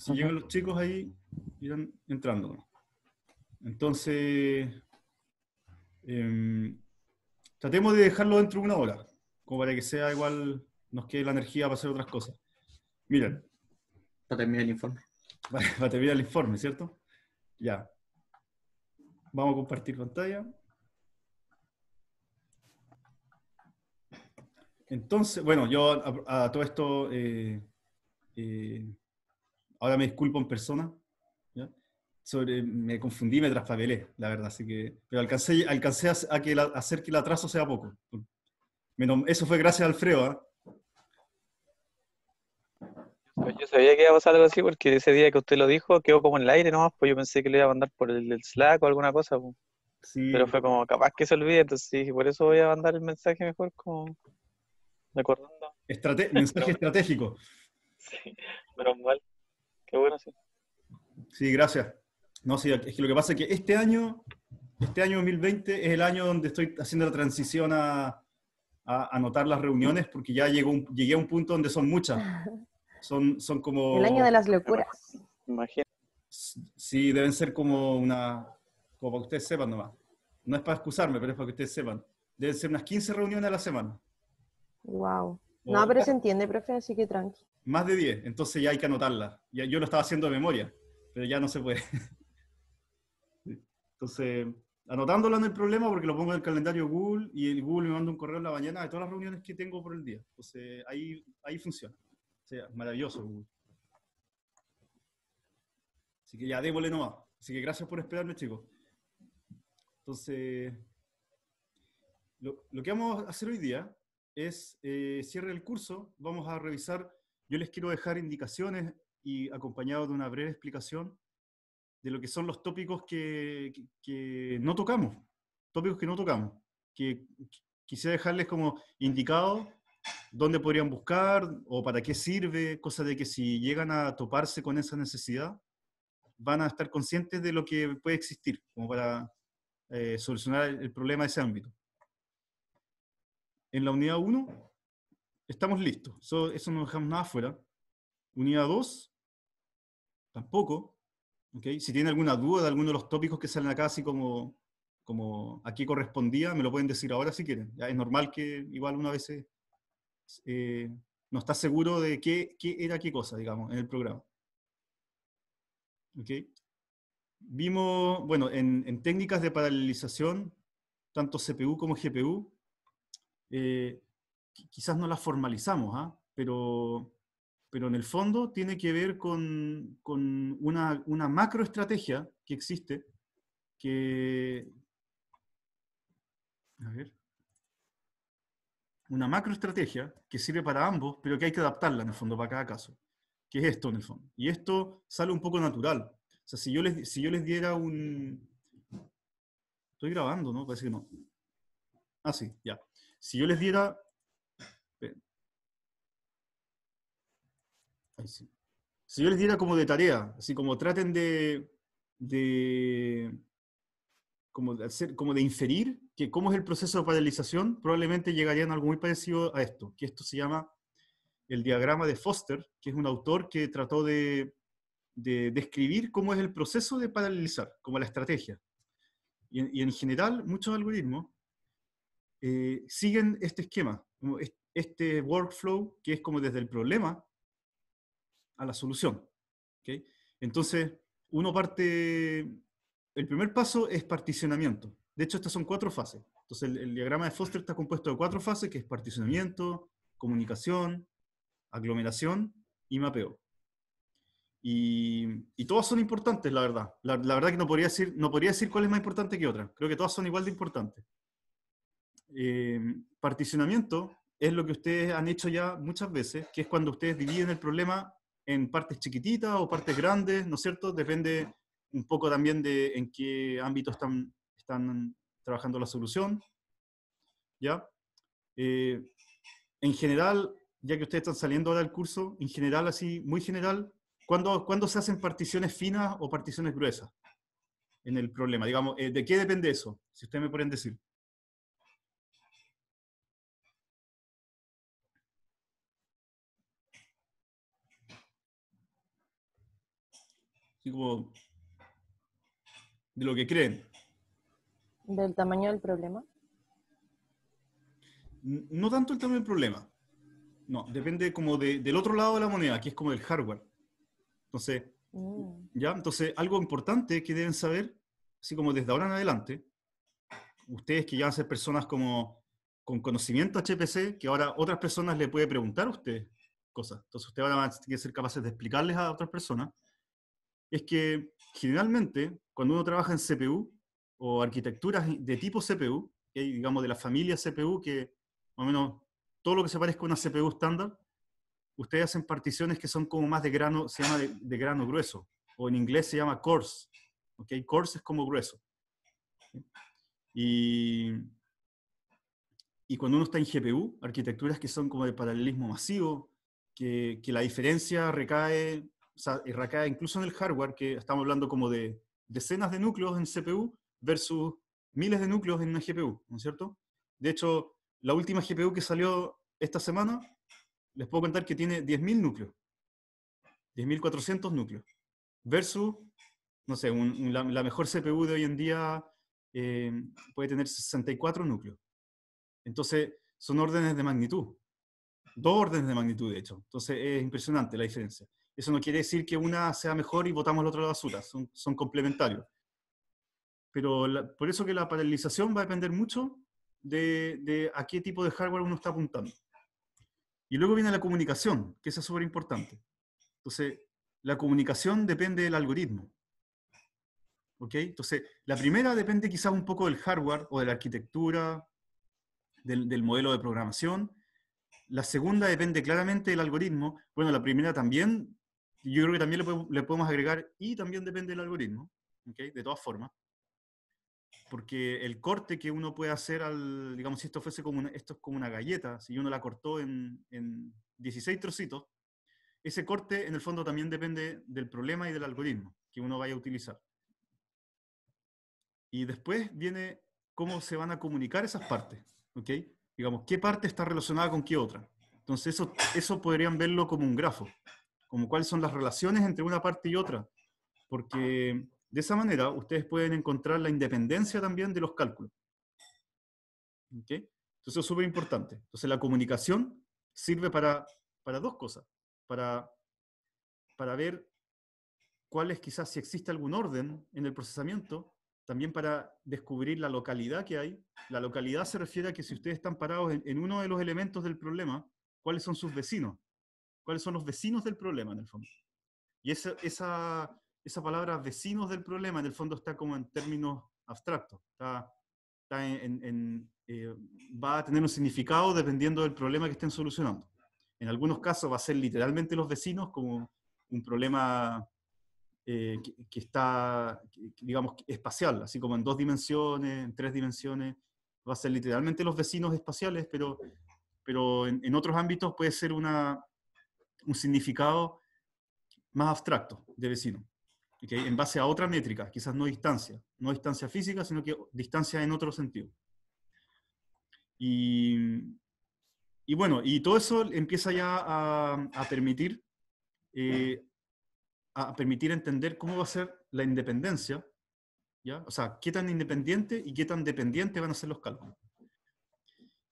si llegan los chicos ahí, irán entrando. Entonces, em, tratemos de dejarlo dentro de una hora, como para que sea igual, nos quede la energía para hacer otras cosas. Miren. a terminar el informe. Va a terminar el informe, ¿cierto? Ya. Vamos a compartir pantalla. Entonces, bueno, yo a, todo esto eh, eh, ahora me disculpo en persona. me confundí, me traspapelé, la verdad. Así que, pero alcancé, a, que hacer que el atraso sea poco. eso fue gracias a Alfredo. ¿ah? Pues yo sabía que iba a pasar algo así porque ese día que usted lo dijo quedó como en el aire nomás, pues yo pensé que le iba a mandar por el, Slack o alguna cosa. Pues. Pero fue como capaz que se olvide, entonces dije, por eso voy a mandar el mensaje mejor como recordando. mensaje estratégico. Sí, mal. Qué sí. gracias. No, sí, es que lo que pasa es que este año, este año 2020 es el año donde estoy haciendo la transición a, anotar las reuniones porque ya llegó llegué a un punto donde son muchas. Son, son como... El año de las locuras. Imagínate. Sí, deben ser como una... Como para que ustedes sepan nomás. No es para excusarme, pero es para que ustedes sepan. Deben ser unas 15 reuniones a la semana. Wow. No, pero se entiende, profe, así que tranqui. Más de 10, entonces ya hay que anotarla. yo lo estaba haciendo de memoria, pero ya no se puede. Entonces, anotándola en el problema porque lo pongo en el calendario Google y el Google me manda un correo en la mañana de todas las reuniones que tengo por el día. Entonces, ahí, ahí funciona. O sea, maravilloso Google. Así que ya, démosle nomás. Así que gracias por esperarme, chicos. Entonces, lo, lo que vamos a hacer hoy día es eh, cierre el curso. Vamos a revisar, yo les quiero dejar indicaciones y acompañado de una breve explicación de lo que son los tópicos que, no tocamos, tópicos que no tocamos, que, quisiera dejarles como indicado dónde podrían buscar o para qué sirve, cosa de que si llegan a toparse con esa necesidad, van a estar conscientes de lo que puede existir, como para eh, solucionar el problema de ese ámbito en la unidad 1 estamos listos, eso, no dejamos nada fuera. Unidad 2, tampoco. Si tienen alguna duda de alguno de los tópicos que salen acá, así como, como aquí correspondía, me lo pueden decir ahora si quieren. es normal que igual una vez eh, no está seguro de qué, era qué cosa, digamos, en el programa. Vimos, bueno, en, en técnicas de paralelización, tanto CPU como GPU, eh, quizás no las formalizamos, ¿ah? pero, pero en el fondo tiene que ver con, con una, una macroestrategia que existe, que... Una macroestrategia que sirve para ambos, pero que hay que adaptarla en el fondo para cada caso, que es esto en el fondo. Y esto sale un poco natural. O sea, si yo les, si yo les diera un... Estoy grabando, ¿no? Parece que no. Ah, sí, ya. Si yo les diera... Si yo les diera como de tarea, así como traten de, como hacer, como de inferir que cómo es el proceso de paralización, probablemente llegarían a algo muy parecido a esto, que esto se llama el diagrama de Foster, que es un autor que trató de, describir cómo es el proceso de paralizar, como la estrategia. y en general, muchos algoritmos eh, siguen este esquema, este workflow que es como desde el problema a la solución. Entonces, uno parte, el primer paso es particionamiento. De hecho, estas son cuatro fases. Entonces, el, diagrama de Foster está compuesto de cuatro fases, que es particionamiento, comunicación, aglomeración y mapeo. Y, todas son importantes, la verdad. La, la, verdad que no podría, decir, no podría decir cuál es más importante que otra. Creo que todas son igual de importantes. Eh, particionamiento es lo que ustedes han hecho ya muchas veces, que es cuando ustedes dividen el problema en partes chiquititas o partes grandes, ¿no es cierto? Depende un poco también de en qué ámbito están, están trabajando la solución, ¿ya? Eh, en general, ya que ustedes están saliendo ahora del curso, en general, así, muy general, ¿cuándo, ¿cuándo se hacen particiones finas o particiones gruesas en el problema? Digamos, eh, ¿de qué depende eso? Si ustedes me pueden decir. Así como de lo que creen. ¿Del tamaño del problema? No tanto el tamaño del problema. No, depende como de, del otro lado de la moneda, que es como el hardware. Entonces, mm. ¿ya? Entonces, algo importante que deben saber, así como desde ahora en adelante, ustedes que ya van a ser personas como con conocimiento HPC, que ahora otras personas le puede preguntar a usted cosas. Entonces, ustedes van a tener que ser capaces de explicarles a otras personas es que generalmente cuando uno trabaja en CPU o arquitecturas de tipo CPU, eh, digamos de la familia CPU, que más o menos todo lo que se parezca a una CPU estándar, ustedes hacen particiones que son como más de grano, se llama de, grano grueso, o en inglés se llama coarse. ¿okay? Coarse es como grueso. Y, cuando uno está en GPU, arquitecturas que son como de paralelismo masivo, que, que la diferencia recae sea, recae incluso en el hardware, que estamos hablando como de decenas de núcleos en CPU versus miles de núcleos en una GPU, ¿no es cierto? De hecho, la última GPU que salió esta semana, les puedo contar que tiene 10.000 núcleos, 10.400 núcleos, versus, no sé, la, mejor CPU de hoy en día eh, puede tener 64 núcleos. Entonces, son órdenes de magnitud, dos órdenes de magnitud, de hecho. Entonces, es impresionante la diferencia. Eso no quiere decir que una sea mejor y votamos la otra a la basura, son, complementarios. Pero por eso que la paralización va a depender mucho de, a qué tipo de hardware uno está apuntando. Y luego viene la comunicación, que es súper importante. Entonces, la comunicación depende del algoritmo. ¿Ok? Entonces, la primera depende quizás un poco del hardware o de la arquitectura, del, del modelo de programación. La segunda depende claramente del algoritmo. Bueno, la primera también yo creo que también le, podemos agregar, y también depende del algoritmo, de todas formas, porque el corte que uno puede hacer al, digamos, si esto fuese como esto es como una galleta, si uno la cortó en, 16 trocitos, ese corte en el fondo también depende del problema y del algoritmo que uno vaya a utilizar. Y después viene cómo se van a comunicar esas partes, ¿ok? Digamos, qué parte está relacionada con qué otra. Entonces eso, eso podrían verlo como un grafo, como cuáles son las relaciones entre una parte y otra, porque de esa manera ustedes pueden encontrar la independencia también de los cálculos. ¿Okay? Entonces es súper importante. Entonces la comunicación sirve para, para dos cosas, para, para ver cuál es quizás si existe algún orden en el procesamiento, también para descubrir la localidad que hay. La localidad se refiere a que si ustedes están parados en uno de los elementos del problema, cuáles son sus vecinos cuáles son los vecinos del problema en el fondo. Y esa, esa, esa palabra vecinos del problema en el fondo está como en términos abstractos, está, eh, va a tener un significado dependiendo del problema que estén solucionando. En algunos casos va a ser literalmente los vecinos como un problema eh, que, está, digamos, espacial, así como en dos dimensiones, en tres dimensiones, va a ser literalmente los vecinos espaciales, pero, pero en otros ámbitos puede ser una, un significado más abstracto de vecino, en base a otra métrica, quizás no distancia, no distancia física, sino que distancia en otro sentido. Y, bueno, y todo eso empieza ya a, permitir eh, a permitir entender cómo va a ser la independencia, ¿ya? o sea, qué tan independiente y qué tan dependiente van a ser los cálculos.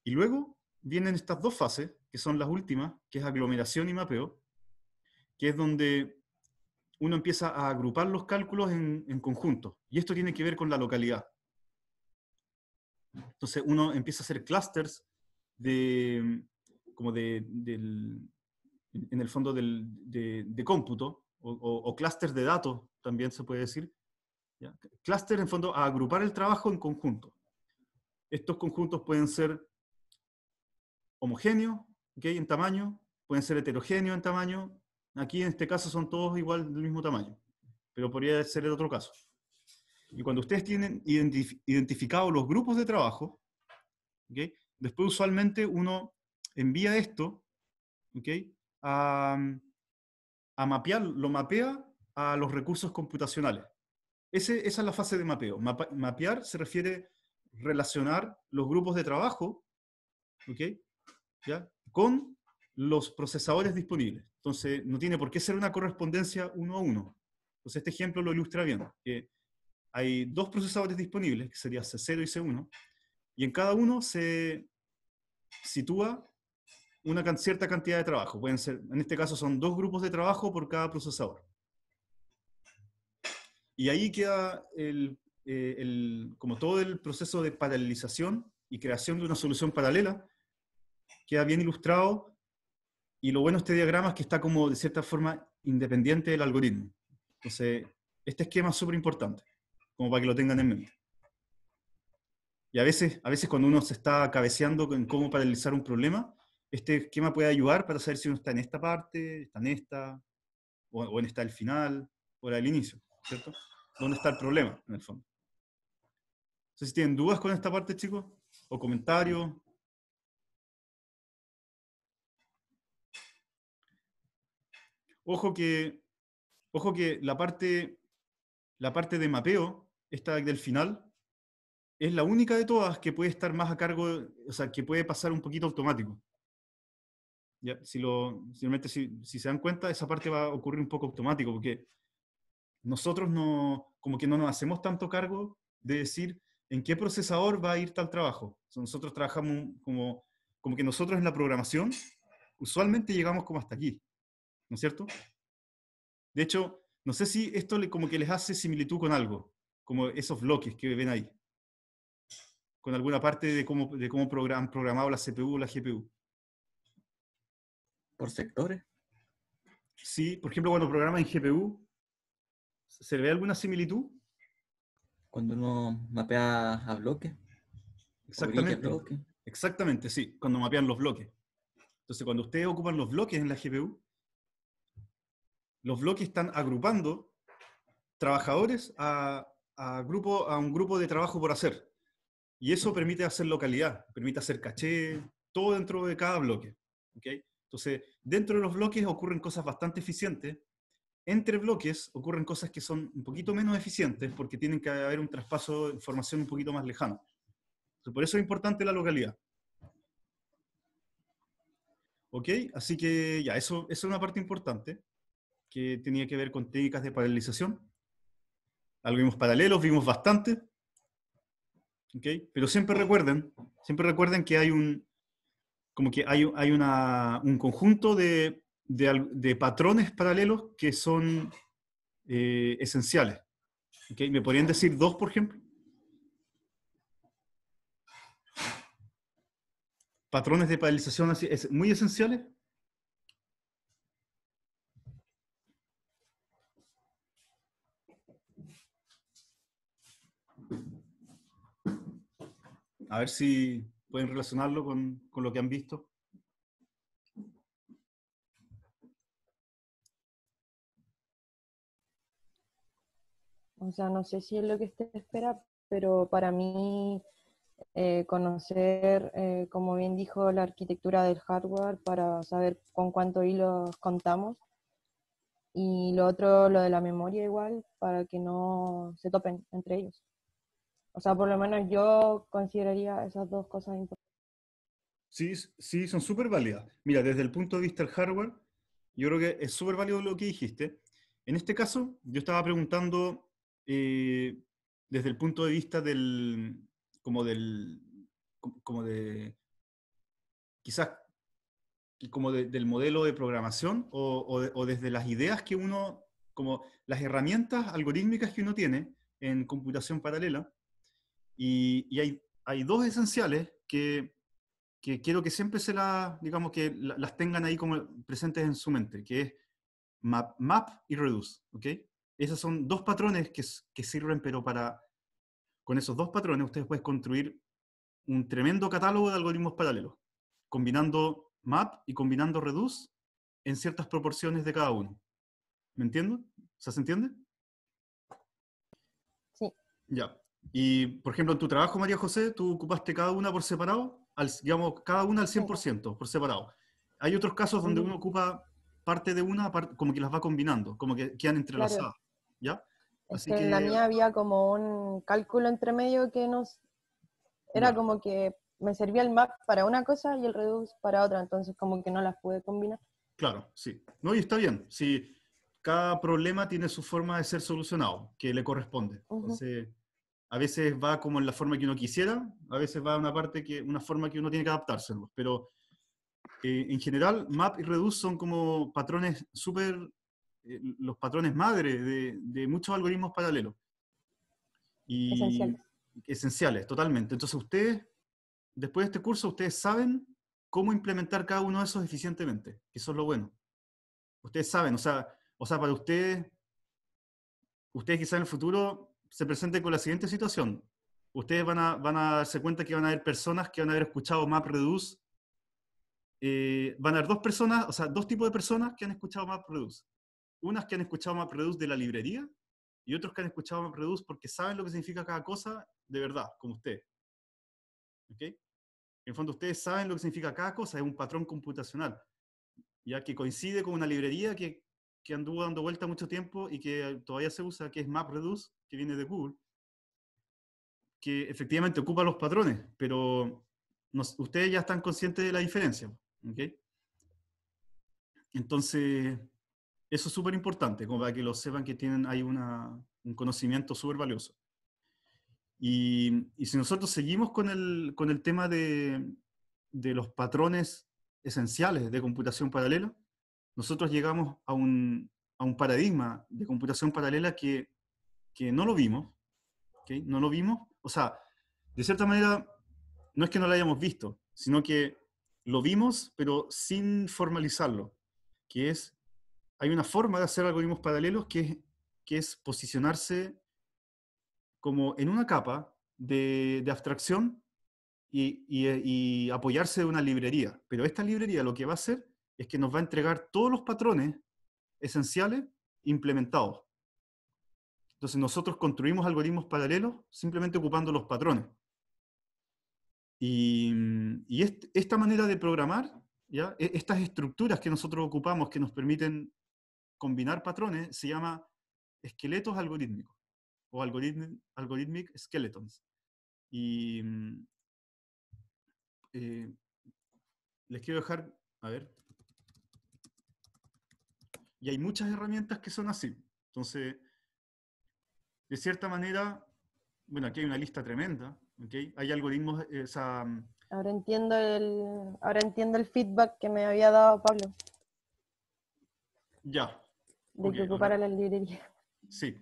Y luego, vienen estas dos fases, que son las últimas, que es aglomeración y mapeo, que es donde uno empieza a agrupar los cálculos en, en conjunto. Y esto tiene que ver con la localidad. Entonces uno empieza a hacer clusters de, como de, del, en el fondo del, de, cómputo, o, o, clusters de datos, también se puede decir. ¿ya? Cluster, en fondo, a agrupar el trabajo en conjunto. Estos conjuntos pueden ser homogéneo, ¿okay? en tamaño, pueden ser heterogéneos en tamaño. Aquí en este caso son todos igual del mismo tamaño, pero podría ser el otro caso. Y cuando ustedes tienen identificados los grupos de trabajo, ¿okay? después usualmente uno envía esto ok a, a mapear, lo mapea a los recursos computacionales. esa es la fase de mapeo. mapear se refiere relacionar los grupos de trabajo ok con los procesadores disponibles. Entonces, no tiene por qué ser una correspondencia uno a uno. Entonces, este ejemplo lo ilustra bien, que hay dos procesadores disponibles, que serían C0 y C1, y en cada uno se sitúa una cierta cantidad de trabajo. Pueden ser, en este caso son dos grupos de trabajo por cada procesador. Y ahí queda eh, como todo el proceso de paralelización y creación de una solución paralela, queda bien ilustrado y lo bueno de este diagrama es que está como de cierta forma independiente del algoritmo. Entonces, este esquema es súper importante, como para que lo tengan en mente. Y a veces, a veces cuando uno se está cabeceando en cómo paralizar un problema, este esquema puede ayudar para saber si uno está en esta parte, está en esta, o, en esta el final, o la del inicio, ¿cierto? ¿Dónde está el problema, en el fondo? sé si tienen dudas con esta parte, chicos, o comentarios, Ojo que, ojo que la, parte, la parte de mapeo, esta del final, es la única de todas que puede estar más a cargo, o sea, que puede pasar un poquito automático. Si, lo, si, si se dan cuenta, esa parte va a ocurrir un poco automático, porque nosotros no, como que no nos hacemos tanto cargo de decir en qué procesador va a ir tal trabajo. nosotros trabajamos como, como que nosotros en la programación usualmente llegamos como hasta aquí. ¿no es cierto? De hecho, no sé si esto como que les hace similitud con algo, como esos bloques que ven ahí, con alguna parte de cómo, de cómo han programado la CPU o la GPU. ¿Por sectores? Sí, por ejemplo, cuando programa en GPU, ¿se ve alguna similitud? Cuando uno mapea a bloques. Exactamente. Exactamente, sí, cuando mapean los bloques. Entonces, cuando ustedes ocupan los bloques en la GPU, los bloques están agrupando trabajadores a, un grupo de trabajo por hacer. Y eso permite hacer localidad, permite hacer caché, todo dentro de cada bloque. Entonces, dentro de los bloques ocurren cosas bastante eficientes. Entre bloques ocurren cosas que son un poquito menos eficientes porque tienen que haber un traspaso de información un poquito más lejano. por eso es importante la localidad. ¿Ok? Así que ya, eso es una parte importante tenía que ver con técnicas de paralelización. Algo paralelos, vimos bastante. Pero siempre recuerden, siempre recuerden que hay un, como que hay, hay un conjunto de, patrones paralelos que son eh, esenciales. ¿Okay? ¿Me podrían decir dos, por ejemplo? Patrones de paralización es muy esenciales. A ver si pueden relacionarlo con, lo que han visto. O sea, no sé si es lo que usted espera, pero para mí eh, conocer, eh, como bien dijo, la arquitectura del hardware para saber con cuánto hilos contamos. Y lo otro, lo de la memoria igual, para que no se topen entre ellos. O sea, por lo menos yo consideraría esas dos cosas importantes. Sí, sí, son súper válidas. Mira, desde el punto de vista del hardware, yo creo que es súper válido lo que dijiste. En este caso, yo estaba preguntando eh, desde el punto de vista del, como del, como de, quizás, como del modelo de programación o, o, desde las ideas que uno, como las herramientas algorítmicas que uno tiene en computación paralela, y, hay, hay, dos esenciales que, quiero que siempre se las, digamos, que las tengan ahí como presentes en su mente, que es map, map y reduce, ¿ok? Esos son dos patrones que, sirven, pero para, con esos dos patrones ustedes pueden construir un tremendo catálogo de algoritmos paralelos, combinando map y combinando reduce en ciertas proporciones de cada uno. ¿Me entiendo? ¿Se entiende? Sí. Ya. Y, por ejemplo, en tu trabajo, María José, tú ocupaste cada una por separado, al, digamos, cada una al 100%, por separado. Hay otros casos donde uno ocupa parte de una, como que las va combinando, como que quedan entrelazadas, ¿ya? Así que, en la mía había como un cálculo entre medio que nos... Era como que me servía el map para una cosa y el reduce para otra, entonces como que no las pude combinar. Claro, sí. No, y está bien. Si cada problema tiene su forma de ser solucionado, que le corresponde. Entonces, a veces va como en la forma que uno quisiera, a veces va a una parte que, una forma que uno tiene que adaptarse, pero eh, en general map y reduce son como patrones súper, eh, los patrones madre de, muchos algoritmos paralelos. esenciales. Esenciales, totalmente. Entonces ustedes, después de este curso, ustedes saben cómo implementar cada uno de esos eficientemente, que eso es lo bueno. Ustedes saben, o sea, o sea para ustedes, ustedes quizá en el futuro se presenten con la siguiente situación. Ustedes van a, van a darse cuenta que van a haber personas que van a haber escuchado MapReduce. Eh, van a haber dos personas, o sea, dos tipos de personas que han escuchado MapReduce. Unas que han escuchado MapReduce de la librería y otros que han escuchado MapReduce porque saben lo que significa cada cosa de verdad, como usted. En fondo, ustedes saben lo que significa cada cosa, es un patrón computacional, ya que coincide con una librería que, que anduvo dando vuelta mucho tiempo y que todavía se usa, que es MapReduce, que viene de Google, que efectivamente ocupa los patrones, pero ustedes ya están conscientes de la diferencia. Entonces, eso es súper importante, como para que lo sepan que tienen ahí un conocimiento súper valioso. Y, y, si nosotros seguimos con el, con el tema de, de, los patrones esenciales de computación paralela, nosotros llegamos a un, a un paradigma de computación paralela que que no lo vimos, No lo vimos, o sea, de cierta manera, no es que no lo hayamos visto, sino que lo vimos, pero sin formalizarlo, que es, hay una forma de hacer algoritmos paralelos que es, que es posicionarse como en una capa de, abstracción y, y, eh, apoyarse de una librería. Pero esta librería lo que va a hacer es que nos va a entregar todos los patrones esenciales implementados. Entonces nosotros construimos algoritmos paralelos simplemente ocupando los patrones. Y, esta manera de programar, e-, estas estructuras que nosotros ocupamos que nos permiten combinar patrones, se llama esqueletos algorítmicos o algorithmic skeletons. Y eh, les quiero dejar, a ver, y hay muchas herramientas que son así. Entonces, de cierta manera, bueno, aquí hay una lista tremenda, ¿ok? Hay algoritmos, eh, mm, Ahora entiendo, el, ahora entiendo el feedback que me había dado Pablo. Ya. De que ocupara la librería. Sí,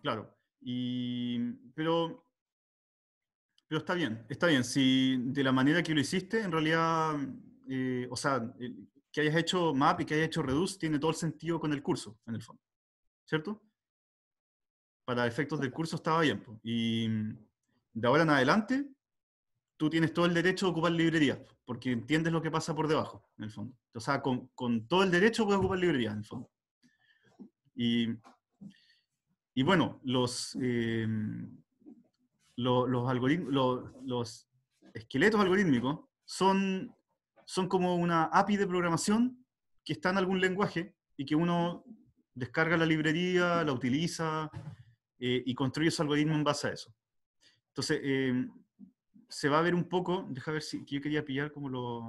claro. Y, pero, pero está bien, está bien. Si de la manera que lo hiciste, en realidad, eh, o sea, que hayas hecho map y que hayas hecho reduce tiene todo el sentido con el curso, en el fondo. ¿Cierto? para efectos del curso estaba bien. Y mm, de ahora en adelante, tú tienes todo el derecho a ocupar librerías, porque entiendes lo que pasa por debajo, en el fondo. O sea, con, con todo el derecho puedes ocupar librerías, en el fondo. Y, y bueno, los, eh, los, los, los, esqueletos algorítmicos son, son como una API de programación que está en algún lenguaje y que uno descarga la librería, la utiliza, eh, y construye su algoritmo en base a eso. Entonces, eh, se va a ver un poco, deja ver si, que yo quería pillar como los,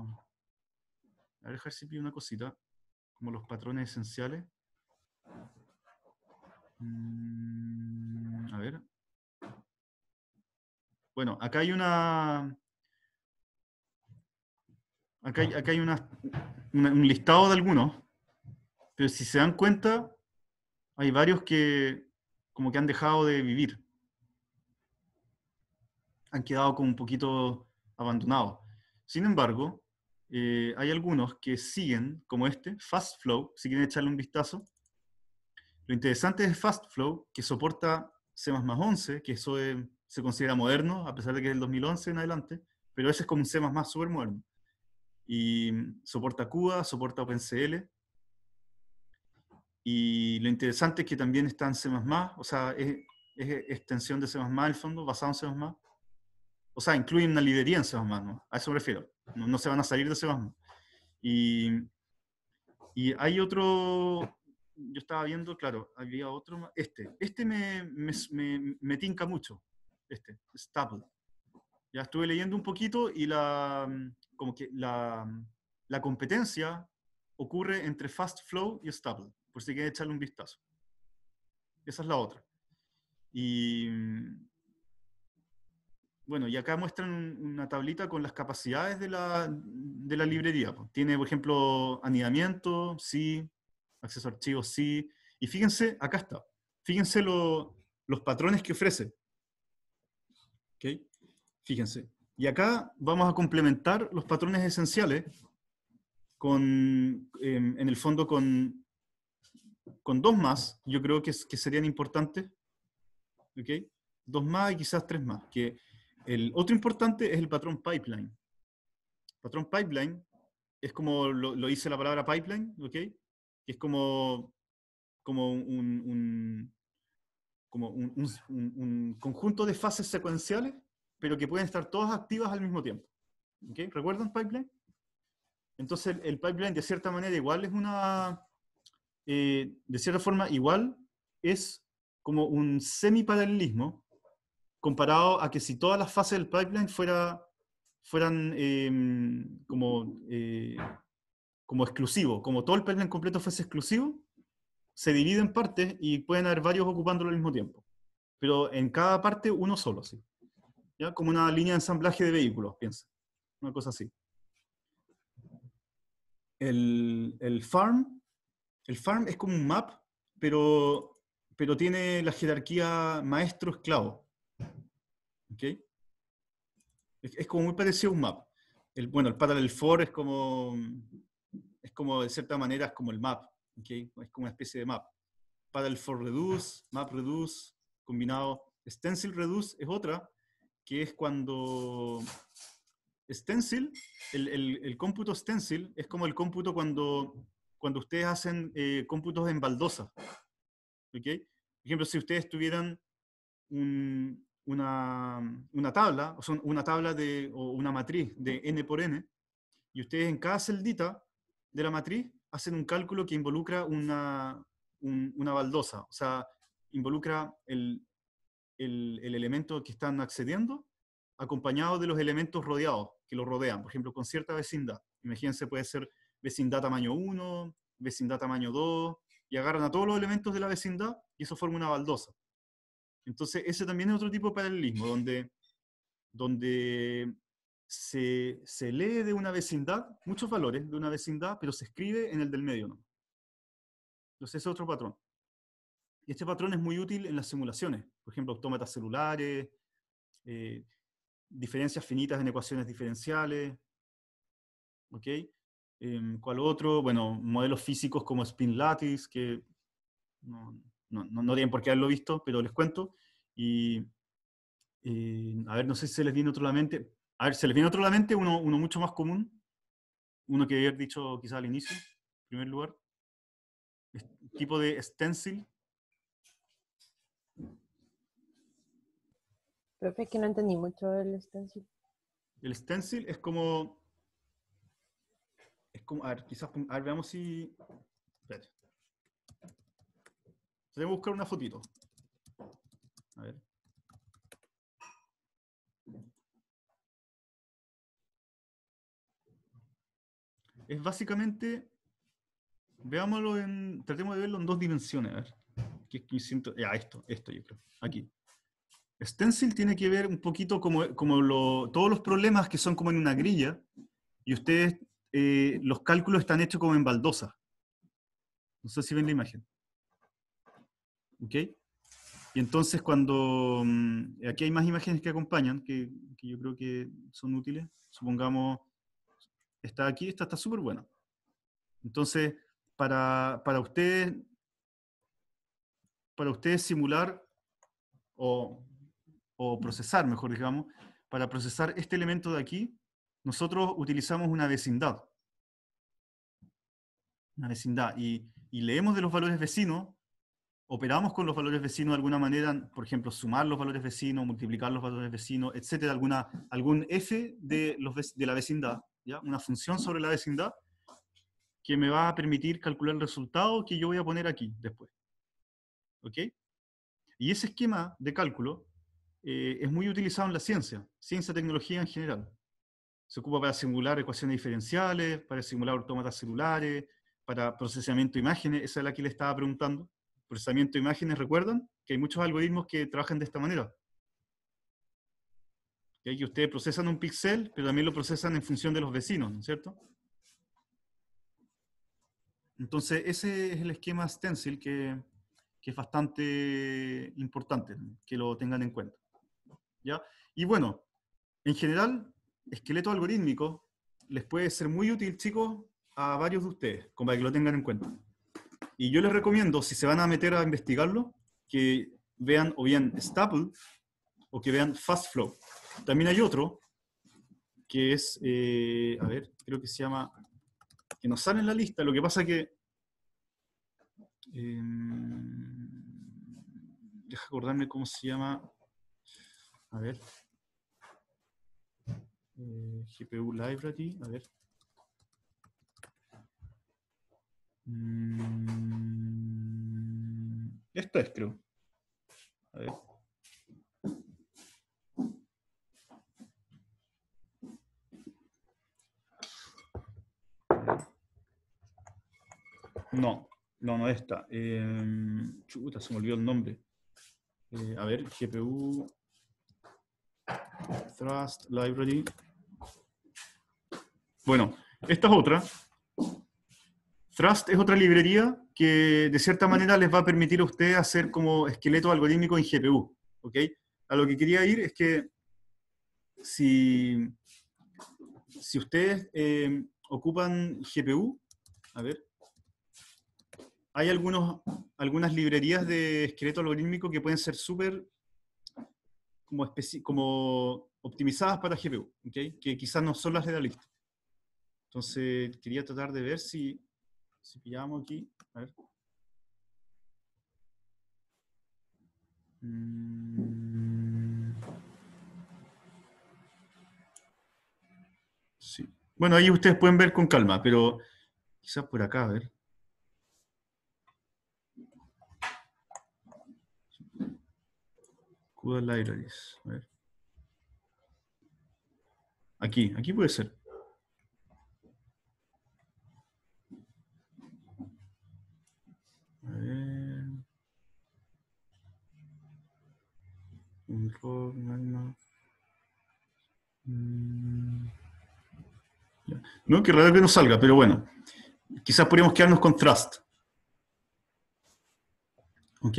a ver, si pillo una cosita, como los patrones esenciales. Mm, a ver. Bueno, acá hay una, acá hay, acá hay un listado de algunos, pero si se dan cuenta, hay varios que como que han dejado de vivir. Han quedado como un poquito abandonados. Sin embargo, eh, hay algunos que siguen, como este, Fast Flow, si quieren echarle un vistazo. Lo interesante es Fast Flow, que soporta C++ 11, que eso se considera moderno, a pesar de que es del 2011 en adelante, pero ese es como un C++ súper moderno. Y mm, soporta CUDA, soporta OpenCL, y lo interesante es que también está en C++, o sea, es, extensión de C++, el fondo, basado en C++. O sea, incluyen una lidería en C++, ¿no? a eso me refiero. No, se van a salir de C++. Y, y hay otro, yo estaba viendo, claro, había otro, este. Este me, me, tinca mucho, este, Staple. Ya estuve leyendo un poquito y la, mm, como que la, mm, la competencia ocurre entre Fast Flow y Staple por si quieren echarle un vistazo. Esa es la otra. Y mm, bueno, y acá muestran una tablita con las capacidades de la, librería. Tiene, por ejemplo, anidamiento, sí, acceso a archivos, sí. Y fíjense, acá está. Fíjense los patrones que ofrece. ¿Okay? Fíjense. Y acá vamos a complementar los patrones esenciales con, em, en el fondo con con dos más, yo creo que, que serían importantes. ¿ok? Dos más y quizás tres más. Que el otro importante es el patrón pipeline. El patrón pipeline es como lo, dice la palabra pipeline, ¿ok? Es como, como un, conjunto de fases secuenciales, pero que pueden estar todas activas al mismo tiempo. ¿ok? ¿Recuerdan pipeline? Entonces el pipeline de cierta manera igual es una, eh, de cierta forma, igual es como un semi-paralelismo comparado a que si todas las fases del pipeline fueran em, como, eh, como exclusivo, como todo el pipeline completo fuese exclusivo, se divide en partes y pueden haber varios ocupándolo al mismo tiempo. Pero en cada parte uno solo, ¿Ya? Como una línea de ensamblaje de vehículos, piensa. Una cosa así. el farm el farm es como un map, pero, pero tiene la jerarquía maestro-esclavo. Es, como muy parecido a un map. El, bueno, el parallel for es como, es como, de cierta manera, es como el map. Es como una especie de map. Parallel for reduce, map reduce, combinado. Stencil reduce es otra, que es cuando stencil, el, el cómputo stencil es como el cómputo cuando cuando ustedes hacen eh, cómputos en baldosa. ¿okay? Por ejemplo, si ustedes tuvieran una, una, tabla, o son una tabla de, o una matriz de n por n, y ustedes en cada celdita de la matriz hacen un cálculo que involucra una, una baldosa, o sea, involucra el, el, el, elemento que están accediendo acompañado de los elementos rodeados, que lo rodean, por ejemplo, con cierta vecindad. Imagínense, puede ser vecindad tamaño 1, vecindad tamaño 2, y agarran a todos los elementos de la vecindad y eso forma una baldosa. Entonces, ese también es otro tipo de paralelismo, donde, donde se, se lee de una vecindad muchos valores de una vecindad, pero se escribe en el del medio. ¿no? Entonces, ese es otro patrón. Y este patrón es muy útil en las simulaciones, por ejemplo, autómatas celulares, eh, diferencias finitas en ecuaciones diferenciales. ¿okay? Eh, ¿Cuál otro? Bueno, modelos físicos como Spin Lattice, que no, no, no tienen por qué haberlo visto, pero les cuento. Y, eh, a ver, no sé si se les viene otro a la mente. A ver, se les viene otro a la mente, uno, uno mucho más común, uno que había dicho quizás al inicio, en primer lugar. tipo de stencil. Profe, que no entendí mucho el stencil. El stencil es como es como, a ver, quizás, a ver, veamos si... Espérate. Tengo que buscar una fotito. A ver. Es básicamente, veámoslo en, tratemos de verlo en dos dimensiones, a ver. ¿Qué, siento? Ya, esto, esto yo creo, aquí. Stencil tiene que ver un poquito como, como todos los problemas que son como en una grilla, y ustedes eh, los cálculos están hechos como en baldosa. No sé si ven la imagen. ¿Ok? Y entonces cuando... Mm, aquí hay más imágenes que acompañan, que, yo creo que son útiles. Supongamos, está aquí, esta está súper buena. Entonces, para, ustedes, para ustedes simular o, o procesar, mejor digamos, para procesar este elemento de aquí, nosotros utilizamos una vecindad. Una vecindad. Y, leemos de los valores vecinos, operamos con los valores vecinos de alguna manera, por ejemplo, sumar los valores vecinos, multiplicar los valores vecinos, etcétera, alguna, algún f de, los, de la vecindad, ¿ya? una función sobre la vecindad que me va a permitir calcular el resultado que yo voy a poner aquí después. ¿Ok? Y ese esquema de cálculo eh, es muy utilizado en la ciencia, ciencia, tecnología en general se ocupa para simular ecuaciones diferenciales, para simular autómatas celulares, para procesamiento de imágenes, esa es la que le estaba preguntando. Procesamiento de imágenes, ¿recuerdan? Que hay muchos algoritmos que trabajan de esta manera. Que ustedes procesan un píxel, pero también lo procesan en función de los vecinos, ¿no es cierto? Entonces, ese es el esquema stencil que, es bastante importante que lo tengan en cuenta. ¿Ya? Y bueno, en general, esqueleto algorítmico les puede ser muy útil, chicos, a varios de ustedes, como para que lo tengan en cuenta. Y yo les recomiendo, si se van a meter a investigarlo, que vean o bien Staple o que vean Fast Flow. También hay otro que es, eh, a ver, creo que se llama, que nos sale en la lista. Lo que pasa que, em, deja acordarme cómo se llama, a ver, eh, GPU Library, a ver. Mm, esto es, creo. A ver. No, no, no esta. Eh, chuta, se me olvidó el nombre. Eh, a ver, GPU Thrust Library. Bueno, esta es otra. Thrust es otra librería que de cierta manera les va a permitir a ustedes hacer como esqueleto algorítmico en GPU. Okay. A lo que quería ir es que si, si ustedes eh, ocupan GPU, a ver, hay algunos, algunas librerías de esqueleto algorítmico que pueden ser súper como, como optimizadas para GPU, que quizás no son las de la lista. Entonces, quería tratar de ver si, si pillamos aquí. A ver. Mm. Sí. Bueno, ahí ustedes pueden ver con calma, pero quizás por acá, a ver. CUDA Libraries. A ver. Aquí, aquí puede ser. A ver. Mm. No, que realmente no salga, pero bueno. Quizás podríamos quedarnos con Trust. ¿Ok?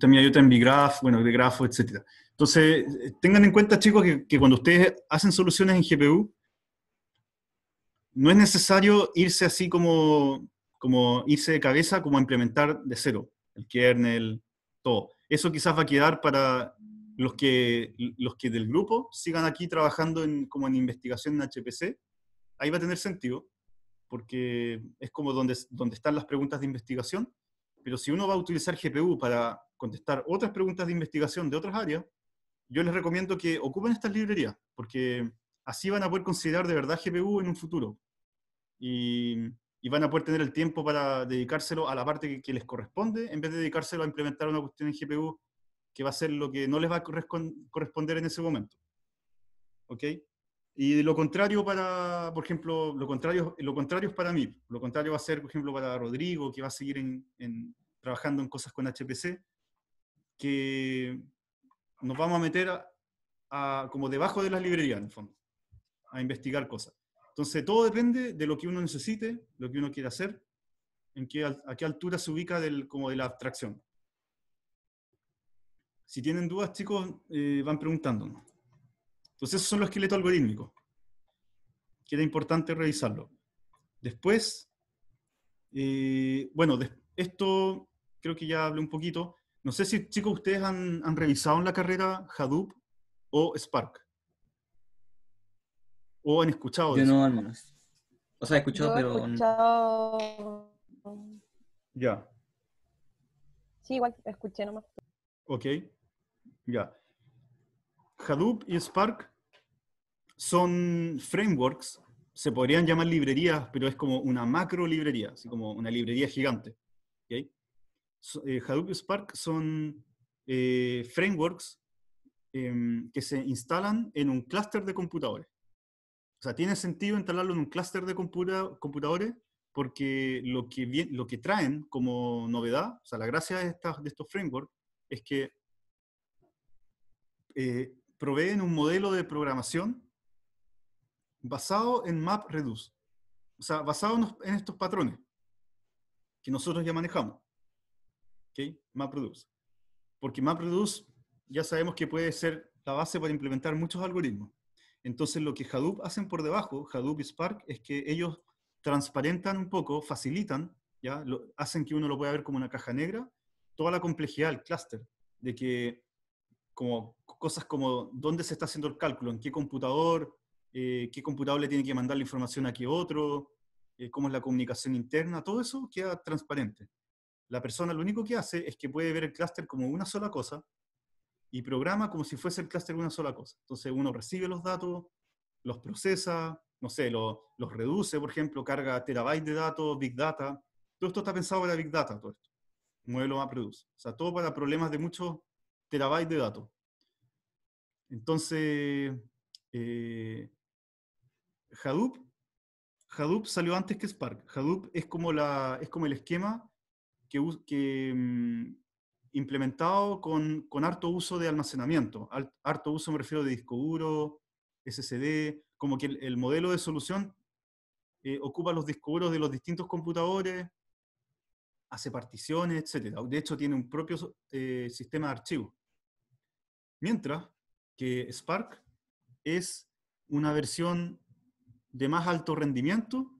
También hay otra en Bigraph, bueno, de Grafo, etc. Entonces, eh, tengan en cuenta, chicos, que, que cuando ustedes hacen soluciones en GPU, no es necesario irse así como como hice de cabeza, como implementar de cero, el kernel, todo. Eso quizás va a quedar para los que, los que del grupo sigan aquí trabajando en, como en investigación en HPC. Ahí va a tener sentido, porque es como donde, donde están las preguntas de investigación. Pero si uno va a utilizar GPU para contestar otras preguntas de investigación de otras áreas, yo les recomiendo que ocupen estas librerías, porque así van a poder considerar de verdad GPU en un futuro. Y y van a poder tener el tiempo para dedicárselo a la parte que, les corresponde, en vez de dedicárselo a implementar una cuestión en GPU que va a ser lo que no les va a corresponder en ese momento. ¿Ok? Y lo contrario para, por ejemplo, lo contrario, lo contrario es para mí. Lo contrario va a ser, por ejemplo, para Rodrigo, que va a seguir en, trabajando en cosas con HPC, que nos vamos a meter a, como debajo de las librerías, en el fondo, a investigar cosas. Entonces, todo depende de lo que uno necesite, lo que uno quiere hacer, en qué, a qué altura se ubica como de la abstracción. Si tienen dudas, chicos, eh, van preguntándonos. Entonces, esos son los esqueletos algorítmicos, que era importante revisarlo. Después, eh, bueno, esto creo que ya hablé un poquito. No sé si, chicos, ustedes han revisado en la carrera Hadoop o Spark. ¿O han escuchado? Yo no, al menos. O sea, he escuchado, pero... He Ya. Sí, igual escuché nomás. Ok, ya. Hadoop y Spark son frameworks, se podrían llamar librerías, pero es como una macro librería, así como una librería gigante. ¿okay? Eh, Hadoop y Spark son eh, frameworks em, que se instalan en un clúster de computadores. O sea, tiene sentido instalarlo en un clúster de computadores porque lo que, lo que traen como novedad, o sea, la gracia de, estos frameworks es que eh, proveen un modelo de programación basado en MapReduce, o sea, basado en estos patrones que nosotros ya manejamos. ¿Ok? MapReduce. Porque MapReduce ya sabemos que puede ser la base para implementar muchos algoritmos. Entonces lo que Hadoop hacen por debajo, Hadoop y Spark, es que ellos transparentan un poco, facilitan, ¿ya? hacen que uno lo pueda ver como una caja negra, toda la complejidad del clúster, de que como cosas como dónde se está haciendo el cálculo, en qué computador, eh, qué computador le tiene que mandar la información a qué otro, eh, cómo es la comunicación interna, todo eso queda transparente. La persona lo único que hace es que puede ver el clúster como una sola cosa, y programa como si fuese el de una sola cosa. Entonces uno recibe los datos, los procesa, no sé, los, reduce, por ejemplo, carga terabytes de datos, big data. Todo esto está pensado para big data, todo esto. modelo más produce. O sea, todo para problemas de muchos terabytes de datos. Entonces, eh, Hadoop, Hadoop salió antes que Spark. Hadoop es como, la, es como el esquema que, que, mm, implementado con, harto uso de almacenamiento. harto uso me refiero de disco duro, SSD, como que el, modelo de solución eh, ocupa los discos duros de los distintos computadores, hace particiones, etc. De hecho, tiene un propio eh, sistema de archivo. Mientras que Spark es una versión de más alto rendimiento,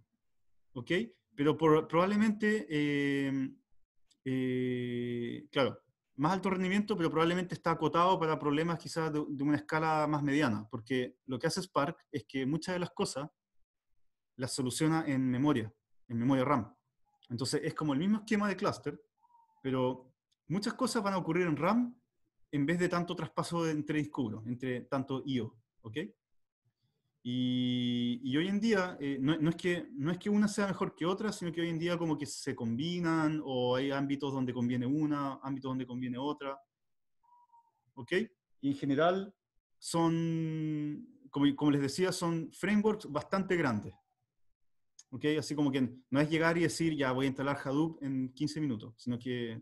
¿ok? Pero probablemente, eh, claro, más alto rendimiento, pero probablemente está acotado para problemas quizás de, una escala más mediana, porque lo que hace Spark es que muchas de las cosas las soluciona en memoria, en memoria RAM. Entonces es como el mismo esquema de cluster, pero muchas cosas van a ocurrir en RAM en vez de tanto traspaso entre discos, entre tanto IO, ¿ok? Y, hoy en día, eh, no, es que, no es que una sea mejor que otra, sino que hoy en día como que se combinan o hay ámbitos donde conviene una, ámbitos donde conviene otra. ¿Ok? Y en general son, como, como, les decía, son frameworks bastante grandes. ¿Ok? Así como que no es llegar y decir, ya voy a instalar Hadoop en 15 minutos, sino que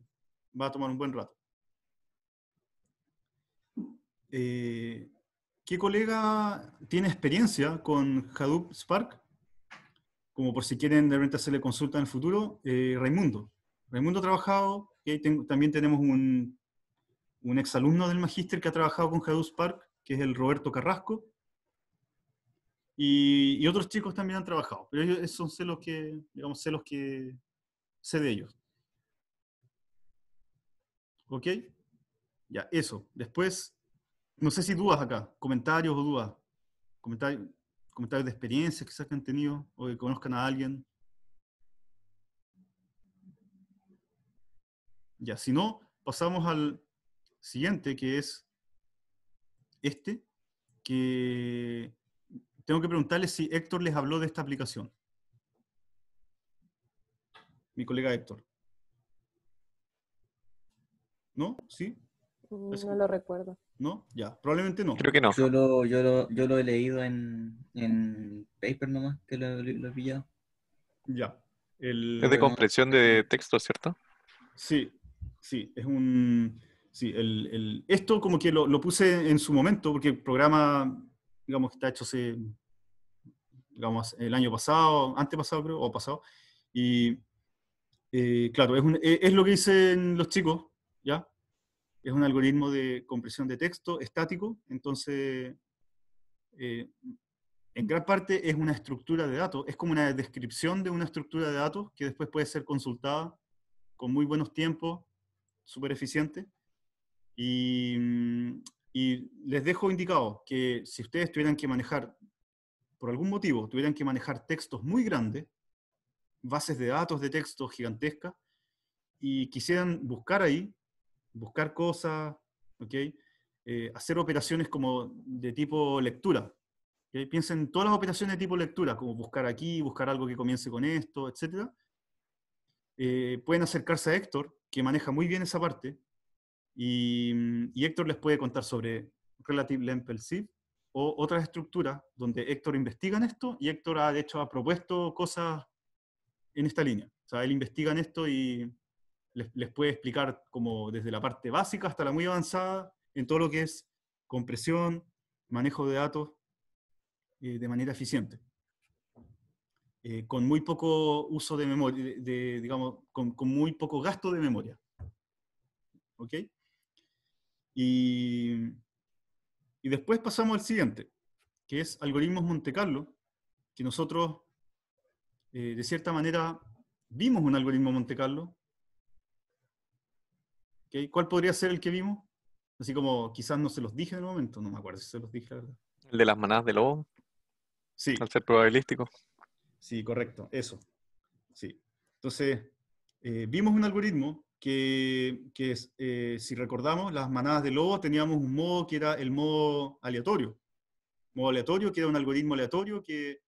va a tomar un buen rato. Eh, ¿Qué colega tiene experiencia con Hadoop Spark? Como por si quieren de repente hacerle consulta en el futuro, eh, Raimundo. Raimundo ha trabajado, también tenemos un, un exalumno del magíster que ha trabajado con Hadoop Spark, que es el Roberto Carrasco. Y, y, otros chicos también han trabajado, pero ellos son celos que, digamos, celos que sé de ellos. ¿Ok? Ya, eso. Después, no sé si dudas acá, comentarios o dudas. Comentarios, comentarios de experiencias que se han tenido o que conozcan a alguien. Ya, si no, pasamos al siguiente, que es este, que tengo que preguntarle si Héctor les habló de esta aplicación. Mi colega Héctor. ¿No? ¿Sí? Mm, no lo recuerdo. ¿No? Ya, probablemente no. Creo que no. Yo lo, he leído en, paper nomás, que lo, he pillado. Ya. es de comprensión de texto, ¿cierto? Sí, sí, es un... Sí, esto como que lo, puse en su momento, porque el programa, digamos, está hecho hace, digamos, el año pasado, antepasado creo, o pasado, y eh, claro, es, e, es, lo que dicen los chicos, ¿ya? Es un algoritmo de compresión de texto estático, entonces eh, en gran parte es una estructura de datos, es como una descripción de una estructura de datos que después puede ser consultada con muy buenos tiempos, súper eficiente. Y, mm, les dejo indicado que si ustedes tuvieran que manejar, por algún motivo, tuvieran que manejar textos muy grandes, bases de datos de texto gigantescas, y quisieran buscar ahí, buscar cosas, ¿okay? Eh, hacer operaciones como de tipo lectura. Piensen en todas las operaciones de tipo lectura, como buscar aquí, buscar algo que comience con esto, etc. Eh, pueden acercarse a Héctor, que maneja muy bien esa parte, mm, y, Héctor les puede contar sobre Relative Length Perceived o otras estructuras donde Héctor investiga en esto y Héctor ha, de hecho ha propuesto cosas en esta línea. O sea, él investiga en esto y, les, puede explicar como desde la parte básica hasta la muy avanzada en todo lo que es compresión, manejo de datos eh, de manera eficiente. Eh, con muy poco uso de memoria, de, digamos, con, muy poco gasto de memoria. Y, después pasamos al siguiente, que es algoritmos Monte Carlo, que nosotros, eh, de cierta manera, vimos un algoritmo Monte Carlo, ¿Cuál podría ser el que vimos? Así como quizás no se los dije en el momento, no me acuerdo si se los dije, la verdad. El de las manadas de lobo. Sí. Al ser probabilístico. Sí, correcto, eso. Sí. Entonces, eh, vimos un algoritmo que, que es, eh, si recordamos, las manadas de lobo teníamos un modo que era el modo aleatorio. Modo aleatorio, que era un algoritmo aleatorio que,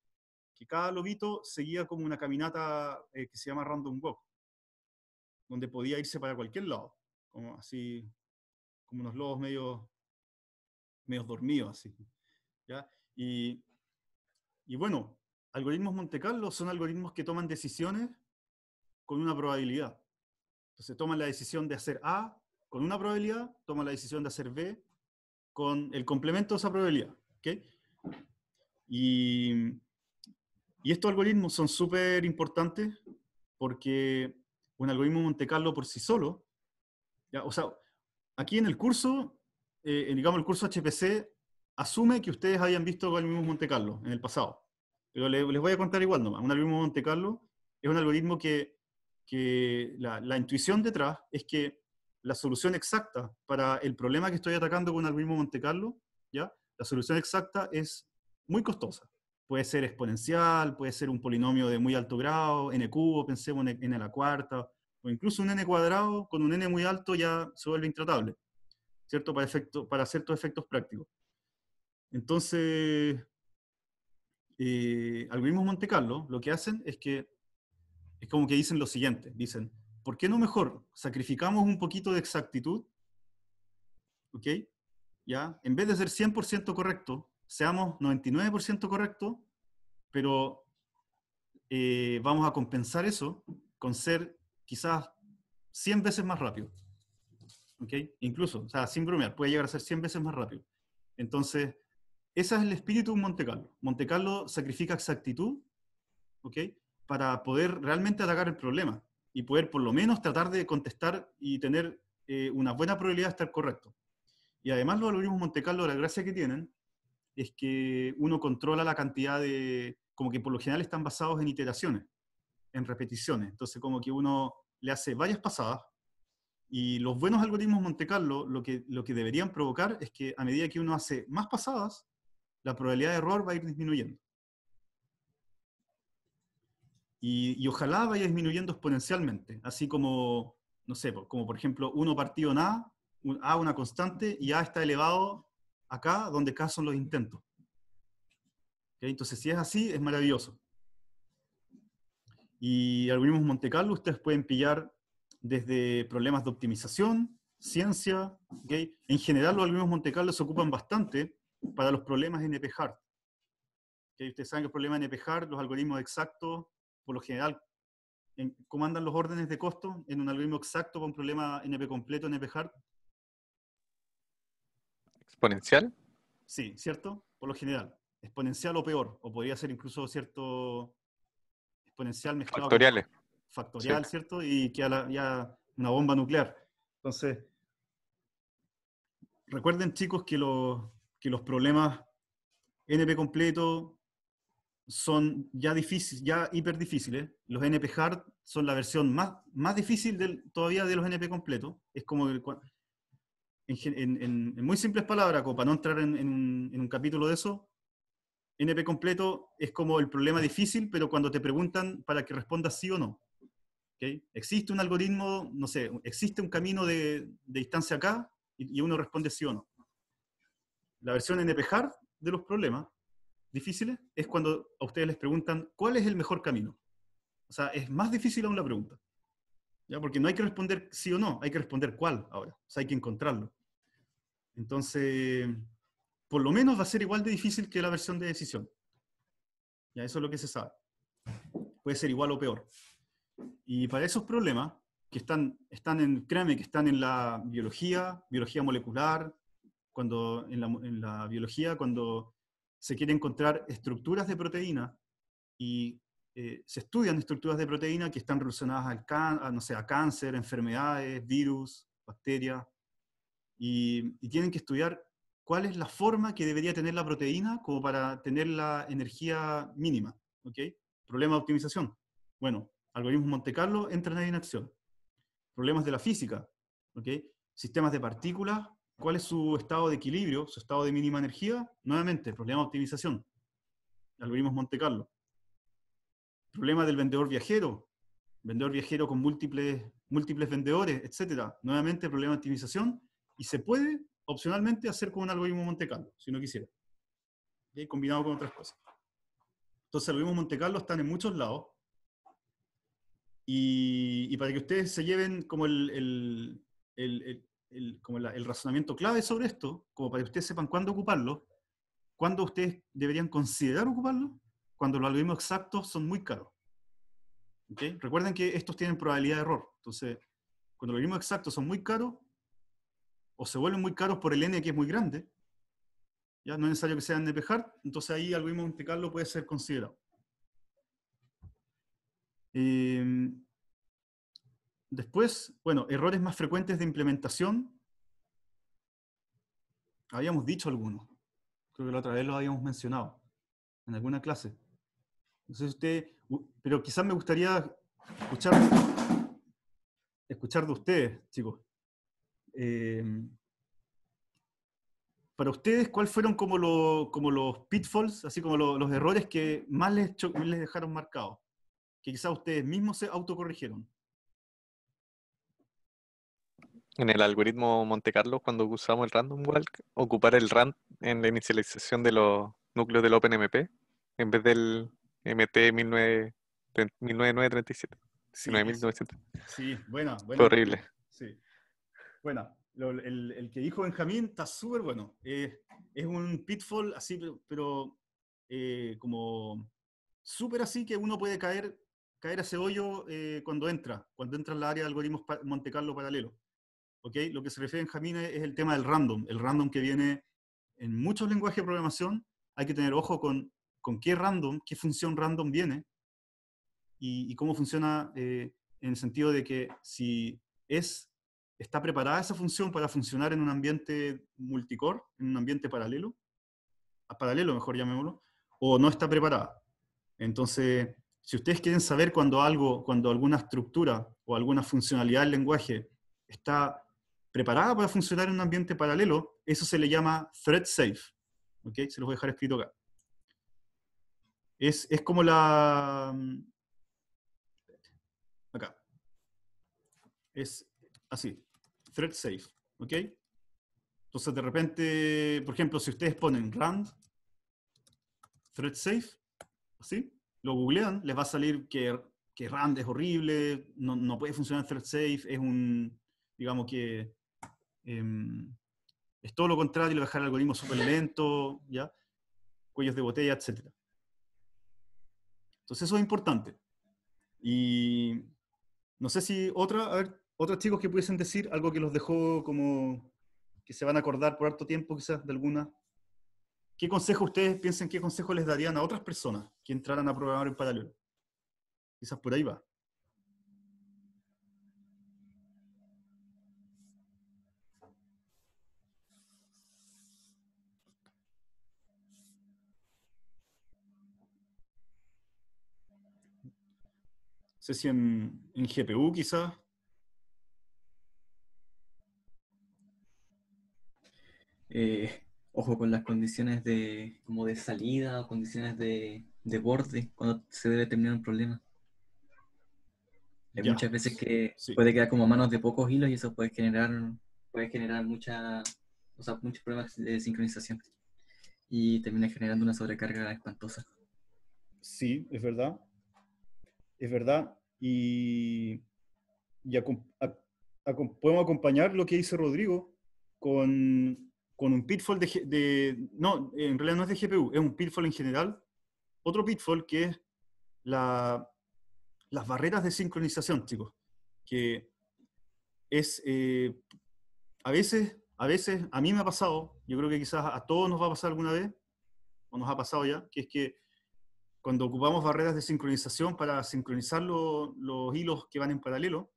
que cada lobito seguía como una caminata eh, que se llama random walk, donde podía irse para cualquier lado como así, como unos lobos medio, medio dormidos, así. Y, bueno, algoritmos Monte Carlo son algoritmos que toman decisiones con una probabilidad. Entonces toman la decisión de hacer A con una probabilidad, toman la decisión de hacer B con el complemento de esa probabilidad. Y, y estos algoritmos son súper importantes porque un algoritmo Monte Carlo por sí solo o sea, aquí en el curso, eh, digamos el curso HPC, asume que ustedes hayan visto el mismo Monte Carlo en el pasado. Pero les, voy a contar igual nomás. Un algoritmo Monte Carlo es un algoritmo que, que la, intuición detrás es que la solución exacta para el problema que estoy atacando con un algoritmo Monte Carlo, ¿ya? la solución exacta es muy costosa. Puede ser exponencial, puede ser un polinomio de muy alto grado, n cubo, pensemos en, n a la cuarta, o incluso un n cuadrado con un n muy alto ya se vuelve intratable, ¿cierto? Para, efecto, para ciertos efectos prácticos. Entonces, eh, algoritmos Monte Carlo lo que hacen es que es como que dicen lo siguiente, dicen, ¿por qué no mejor sacrificamos un poquito de exactitud? ¿Ok? ¿Ya? En vez de ser 100% correcto, seamos 99% correcto, pero eh, vamos a compensar eso con ser quizás 100 veces más rápido. ¿Ok? Incluso, o sea, sin bromear, puede llegar a ser 100 veces más rápido. Entonces, ese es el espíritu de Monte Carlo. Monte Carlo sacrifica exactitud, ¿ok? Para poder realmente atacar el problema y poder por lo menos tratar de contestar y tener eh, una buena probabilidad de estar correcto. Y además los algoritmos Monte Carlo, la gracia que tienen es que uno controla la cantidad de, como que por lo general están basados en iteraciones en repeticiones. Entonces, como que uno le hace varias pasadas y los buenos algoritmos Monte Carlo lo que, lo que deberían provocar es que a medida que uno hace más pasadas, la probabilidad de error va a ir disminuyendo. Y, y ojalá vaya disminuyendo exponencialmente, así como, no sé, como por ejemplo, uno partido en A, A una constante y A está elevado acá, donde acá son los intentos. Entonces, si es así, es maravilloso. Y algoritmos Monte Carlo ustedes pueden pillar desde problemas de optimización, ciencia, ¿ok? En general los algoritmos Monte Carlo se ocupan bastante para los problemas NP-hard. que Ustedes saben que el problema NP-hard, los algoritmos exactos, por lo general, ¿cómo andan los órdenes de costo en un algoritmo exacto con problema NP completo, NP-hard? ¿Exponencial? Sí, ¿cierto? Por lo general. Exponencial o peor, o podría ser incluso cierto potencial Factoriales. factorial, ¿cierto? Y que ya una bomba nuclear. Entonces, recuerden chicos que, los los problemas NP completo son ya difíciles, ya hiper difíciles. Los NP hard son la versión más, más difícil todavía de los NP completo. Es como en, muy simples palabras, como para no entrar en, un capítulo de eso, NP completo es como el problema difícil, pero cuando te preguntan para que respondas sí o no. ¿Okay? Existe un algoritmo, no sé, existe un camino de, distancia acá y, y, uno responde sí o no. La versión NP-hard de los problemas difíciles es cuando a ustedes les preguntan cuál es el mejor camino. O sea, es más difícil aún la pregunta. ¿ya? Porque no hay que responder sí o no, hay que responder cuál ahora. O sea, hay que encontrarlo. Entonces, por lo menos va a ser igual de difícil que la versión de decisión. Ya eso es lo que se sabe. Puede ser igual o peor. Y para esos problemas, que están, están en, créanme, que están en la biología, biología molecular, cuando, en la, biología, cuando se quiere encontrar estructuras de proteína y eh, se estudian estructuras de proteína que están relacionadas al a, no cáncer, enfermedades, virus, bacterias, y, y, tienen que estudiar cuál es la forma que debería tener la proteína como para tener la energía mínima. ¿Ok? Problema de optimización. Bueno, algoritmos Monte Carlo entran en acción. Problemas de la física. ¿Ok? Sistemas de partículas. ¿Cuál es su estado de equilibrio, su estado de mínima energía? Nuevamente, problema de optimización. Algoritmos Monte Carlo. Problema del vendedor viajero. Vendedor viajero con múltiples, múltiples vendedores, etc. Nuevamente, problema de optimización. Y se puede opcionalmente hacer con un algoritmo Monte Carlo, si no quisiera. Combinado con otras cosas. Entonces, algoritmos Monte Carlo están en muchos lados. Y, para que ustedes se lleven como el, el, el, el como el razonamiento clave sobre esto, como para que ustedes sepan cuándo ocuparlo, cuándo ustedes deberían considerar ocuparlo, cuando los algoritmos exactos son muy caros. Recuerden que estos tienen probabilidad de error. Entonces, cuando los algoritmos exactos son muy caros, o se vuelven muy caros por el n que es muy grande, ya no es necesario que sean NP hard, entonces ahí algún algoritmo Monte Carlo puede ser considerado. Em, después, bueno, errores más frecuentes de implementación. Habíamos dicho algunos, creo que la otra vez lo habíamos mencionado en alguna clase. Entonces usted, pero quizás me gustaría escuchar, escuchar de ustedes, chicos. Eh, para ustedes, ¿cuáles fueron como, los pitfalls, así como los errores que más les, les dejaron marcados? Que quizás ustedes mismos se autocorrigieron. En el algoritmo Monte cuando usamos el random walk, ocupar el rand en la inicialización de los núcleos del OpenMP en vez del MT 19, 1937. Sí, sí, bueno, horrible. Sí. Bueno, el, que dijo Benjamín está súper bueno. Eh, es un pitfall así, pero eh, como súper así que uno puede caer, caer a ese hoyo eh, cuando entra, cuando entra en la área de algoritmos Monte Carlo paralelo. ¿Okay? Lo que se refiere Benjamín es el tema del random, el random que viene en muchos lenguajes de programación. Hay que tener ojo con, qué random, qué función random viene y, y cómo funciona en el sentido de que si es ¿Está preparada esa función para funcionar en un ambiente multicore, en un ambiente paralelo? A ah, paralelo, mejor llamémoslo, o no está preparada. Entonces, si ustedes quieren saber cuando algo, cuando alguna estructura o alguna funcionalidad del lenguaje está preparada para funcionar en un ambiente paralelo, eso se le llama thread safe. ¿Ok? Se los voy a dejar escrito acá. Es, es como la... Acá. Es así thread safe, ¿ok? Entonces de repente, por ejemplo, si ustedes ponen rand thread safe, así, lo googlean, les va a salir que, que rand es horrible, no, puede funcionar thread safe, es un, digamos que em, es todo lo contrario, le dejar el algoritmo súper lento, ¿ya? cuellos de botella, etc. Entonces eso es importante. Y no sé si otra, a ver, otros chicos que pudiesen decir algo que los dejó como que se van a acordar por harto tiempo quizás de alguna. ¿Qué consejo ustedes piensan, qué consejo les darían a otras personas que entraran a programar en paralelo? Quizás por ahí va. No sé si en GPU quizás. Eh, ojo con las condiciones de, como de salida o condiciones de, de borde cuando se debe terminar un problema. Hay muchas veces que puede quedar como a manos de pocos hilos y eso puede generar, puede generar o sea, muchos problemas de sincronización y termina generando una sobrecarga espantosa. Sí, es verdad. Es verdad. Y, y podemos acompañar lo que dice Rodrigo con con un pitfall de, No, en realidad no es de GPU, es un pitfall en general. Otro pitfall que es las barreras de sincronización, chicos, que es... Eh, a veces, a veces, a mí me ha pasado, yo creo que quizás a todos nos va a pasar alguna vez, o nos ha pasado ya, que es que cuando ocupamos barreras de sincronización para sincronizar los hilos que van en paralelo,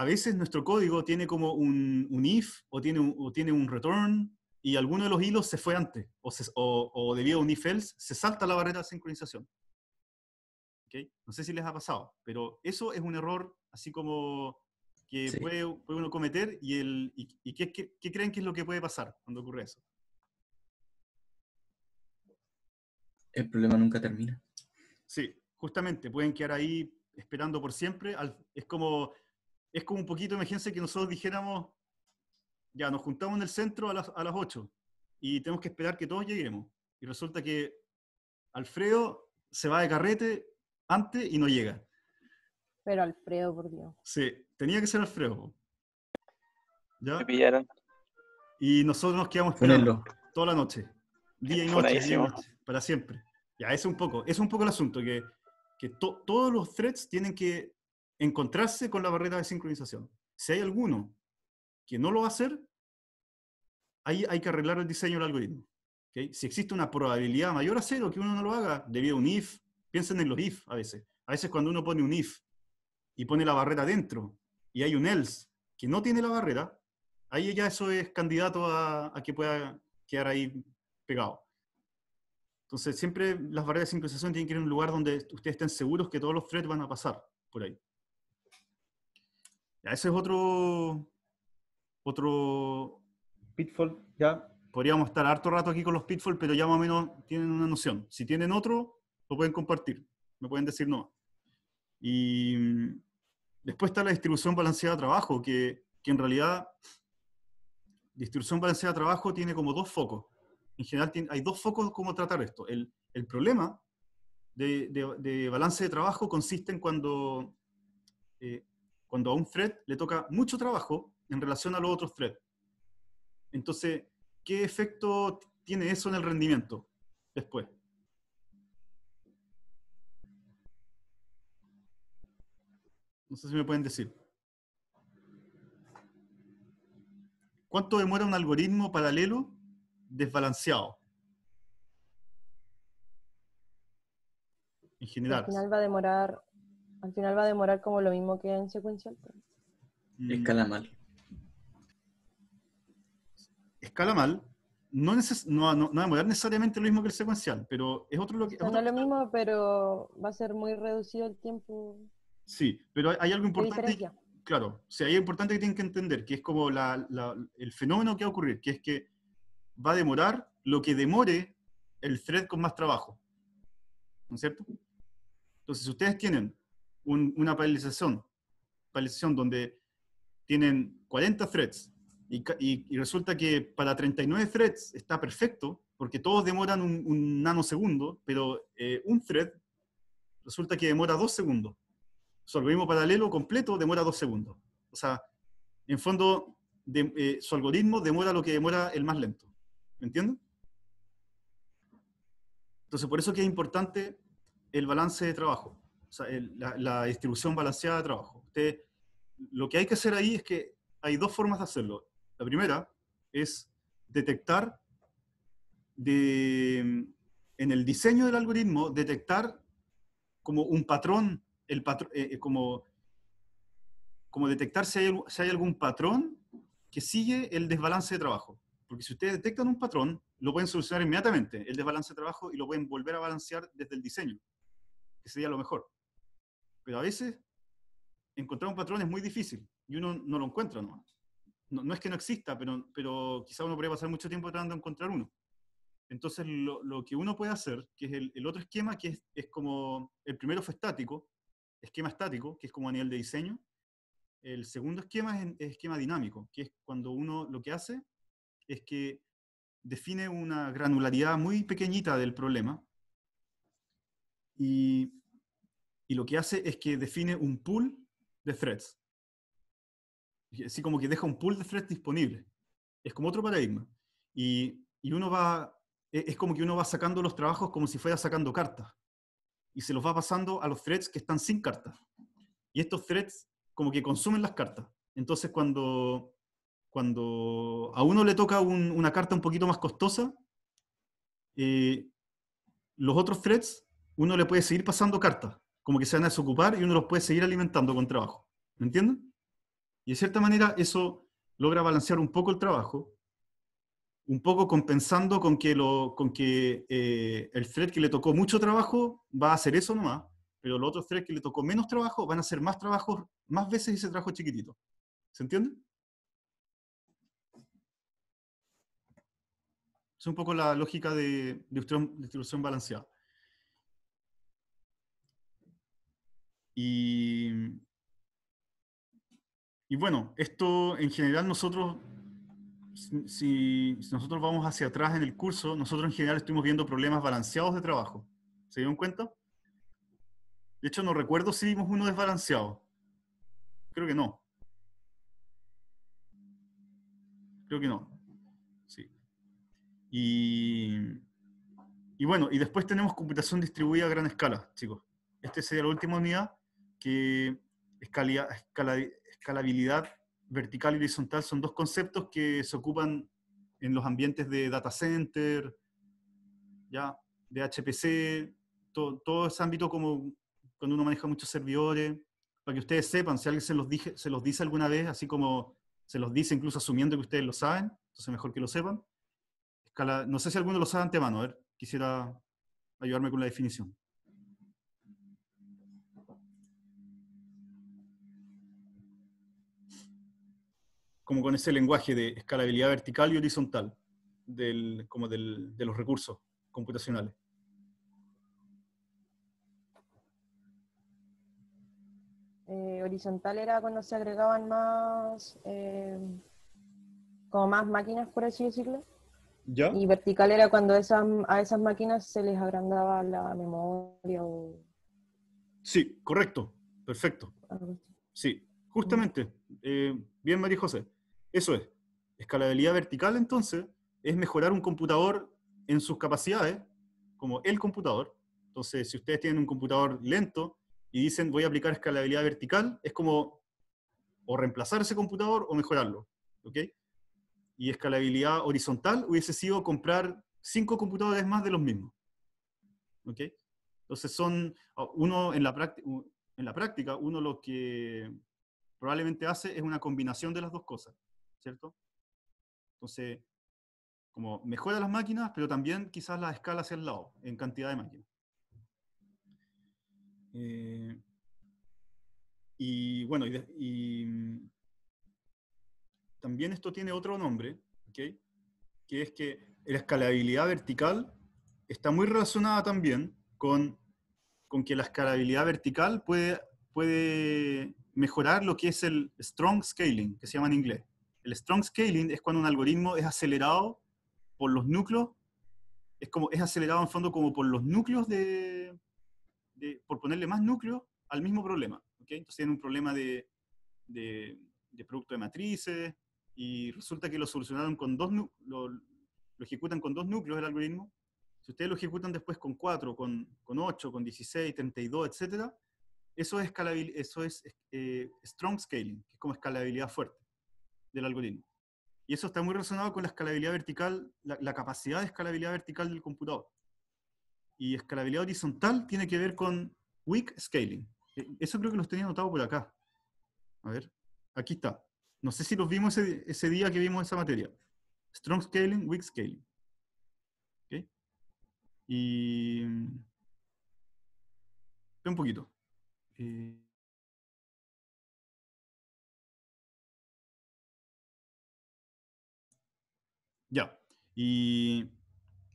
a veces nuestro código tiene como un, un if o tiene un, tiene un return y alguno de los hilos se fue antes o, o, debido a un if else se salta la barrera de sincronización. ¿Okay? No sé si les ha pasado, pero eso es un error así como que puede, uno cometer y, el, y, qué, creen que es lo que puede pasar cuando ocurre eso. El problema nunca termina. Sí, justamente, pueden quedar ahí esperando por siempre. es como es como un poquito, emergencia que nosotros dijéramos, ya, nos juntamos en el centro a las, a 8 y tenemos que esperar que todos lleguemos. Y resulta que Alfredo se va de carrete antes y no llega. Pero Alfredo, por Dios. Sí, tenía que ser Alfredo. ¿Ya? Y nosotros nos quedamos esperando toda la noche. Día y noche, para siempre. Ya, un poco, es un poco el asunto, que, todos los threads tienen que encontrarse con la barrera de sincronización. Si hay alguno que no lo va a hacer, ahí hay que arreglar el diseño del algoritmo. Si existe una probabilidad mayor a cero que uno no lo haga, debido a un if, piensen en los if a veces. A veces cuando uno pone un if y pone la barrera dentro y hay un else que no tiene la barrera, ahí ya eso es candidato a, que pueda quedar ahí pegado. Entonces, siempre las barreras de sincronización tienen que ir a un lugar donde ustedes estén seguros que todos los threads van a pasar por ahí ese es otro. Otro. Pitfall, ya. Podríamos estar harto rato aquí con los pitfalls, pero ya más o menos tienen una noción. Si tienen otro, lo pueden compartir. Me pueden decir no. Y mm, después está la distribución balanceada de trabajo, que, que en realidad distribución balanceada de trabajo tiene como dos focos. En general hay dos focos cómo tratar esto. El, problema de, balance de trabajo consiste en cuando eh, cuando a un thread le toca mucho trabajo en relación a los otros threads. Entonces, ¿qué efecto tiene eso en el rendimiento después? No sé si me pueden decir. ¿Cuánto demora un algoritmo paralelo desbalanceado? En general. va a demorar al final va a demorar como lo mismo que en secuencial. Pues. Mm. Escala mal. Escala mal. No, neces no, demorar necesariamente lo mismo que el secuencial, pero es otro lo que... O es lo mismo, pero va a ser muy reducido el tiempo. Sí, pero hay, algo importante... claro, o hay algo importante que tienen que entender, que es como la, el fenómeno que va a ocurrir, que es que va a demorar lo que demore el thread con más trabajo. ¿No es cierto? Entonces, ustedes tienen una paralización, donde tienen 40 threads y, resulta que para 39 threads está perfecto, porque todos demoran un, un nanosegundo, pero eh, un thread resulta que demora dos segundos. Su paralelo completo demora dos segundos. O sea, en fondo, de, eh, su algoritmo demora lo que demora el más lento. ¿Me entienden? Entonces, por eso que es importante el balance de trabajo la, distribución balanceada de trabajo. Usted, lo que hay que hacer ahí es que hay dos formas de hacerlo. La primera es detectar en el diseño del algoritmo, detectar como un patrón, el eh, eh, como, como detectar si hay, si hay algún patrón que sigue el desbalance de trabajo. Porque si ustedes detectan un patrón, lo pueden solucionar inmediatamente, el desbalance de trabajo, y lo pueden volver a balancear desde el diseño, que sería lo mejor. Pero a veces encontrar un patrón es muy difícil y uno no lo encuentra No, no es que no exista, pero, pero quizá uno podría pasar mucho tiempo tratando de encontrar uno. Entonces, lo, que uno puede hacer, que es el, otro esquema, que es, como, el primero fue estático, esquema estático, que es como a nivel de diseño. El segundo esquema es esquema dinámico, que es cuando uno lo que hace es que define una granularidad muy pequeñita del problema y y lo que hace es que define un pool de threads. Así como que deja un pool de threads disponible. Es como otro paradigma. Y, y uno va, e, es como que uno va sacando los trabajos como si fuera sacando cartas. Y se los va pasando a los threads que están sin cartas. Y estos threads como que consumen las cartas. Entonces cuando, cuando a uno le toca una carta un poquito más costosa, eh, los otros threads uno le puede seguir pasando cartas como que se van a desocupar y uno los puede seguir alimentando con trabajo. ¿Me entienden? Y de cierta manera eso logra balancear un poco el trabajo, un poco compensando con que, lo, con que eh, el thread que le tocó mucho trabajo va a hacer eso nomás, pero los otros threads que le tocó menos trabajo van a hacer más trabajos, más veces ese trabajo chiquitito. ¿Se entiende? Es un poco la lógica de distribución balanceada. Y, y bueno, esto en general nosotros, si, nosotros vamos hacia atrás en el curso, nosotros en general estuvimos viendo problemas balanceados de trabajo. ¿Se dieron cuenta? De hecho, no recuerdo si vimos uno desbalanceado. Creo que no. Creo que no. Sí. Y, y bueno, y después tenemos computación distribuida a gran escala, chicos. Esta sería la última unidad que escalabilidad vertical y horizontal son dos conceptos que se ocupan en los ambientes de data center, ya, de HPC, todo ese ámbito como cuando uno maneja muchos servidores, para que ustedes sepan, si alguien se los, dije, se los dice alguna vez, así como se los dice incluso asumiendo que ustedes lo saben, entonces mejor que lo sepan. Escala, no sé si alguno lo sabe antemano, quisiera ayudarme con la definición. como con ese lenguaje de escalabilidad vertical y horizontal como de los recursos computacionales. Eh, horizontal era cuando se agregaban más, eh, como más máquinas, por así decirlo. Y vertical era cuando a esas máquinas se les agrandaba la memoria Sí, correcto, perfecto. Sí, justamente. Eh, bien, María José. Eso es. Escalabilidad vertical, entonces, es mejorar un computador en sus capacidades, como el computador. Entonces, si ustedes tienen un computador lento y dicen voy a aplicar escalabilidad vertical, es como o reemplazar ese computador o mejorarlo. Y escalabilidad horizontal hubiese sido comprar cinco computadores más de los mismos. Entonces, son ah, uno en la, en la práctica, uno lo que probablemente hace es una combinación de las dos cosas. ¿cierto? Entonces, como mejora las máquinas, pero también quizás la escala hacia el lado, en cantidad de máquinas. Eh, y bueno, mm, también esto tiene otro nombre, que es que la escalabilidad vertical está muy relacionada también con, con que la escalabilidad vertical puede, puede mejorar lo que es el strong scaling, que se llama en inglés. El strong scaling es cuando un algoritmo es acelerado por los núcleos, es como es acelerado en fondo como por los núcleos de, por ponerle más núcleos al mismo problema. ¿okay? Entonces tienen un problema de, producto de matrices y resulta que lo solucionaron con dos lo, lo ejecutan con dos núcleos el algoritmo. Si ustedes lo ejecutan después con 4, con, con 8, con 16, 32, etcétera, eso es, eso es eh, strong scaling, que es como escalabilidad fuerte del algoritmo. Y eso está muy relacionado con la escalabilidad vertical, la, capacidad de escalabilidad vertical del computador. Y escalabilidad horizontal tiene que ver con weak scaling. E, eso creo que los tenía anotado por acá. A ver, aquí está. No sé si los vimos ese, día que vimos esa materia. Strong scaling, weak scaling. ¿Okay? Y... Mm, un poquito. Eh, Ya. Y,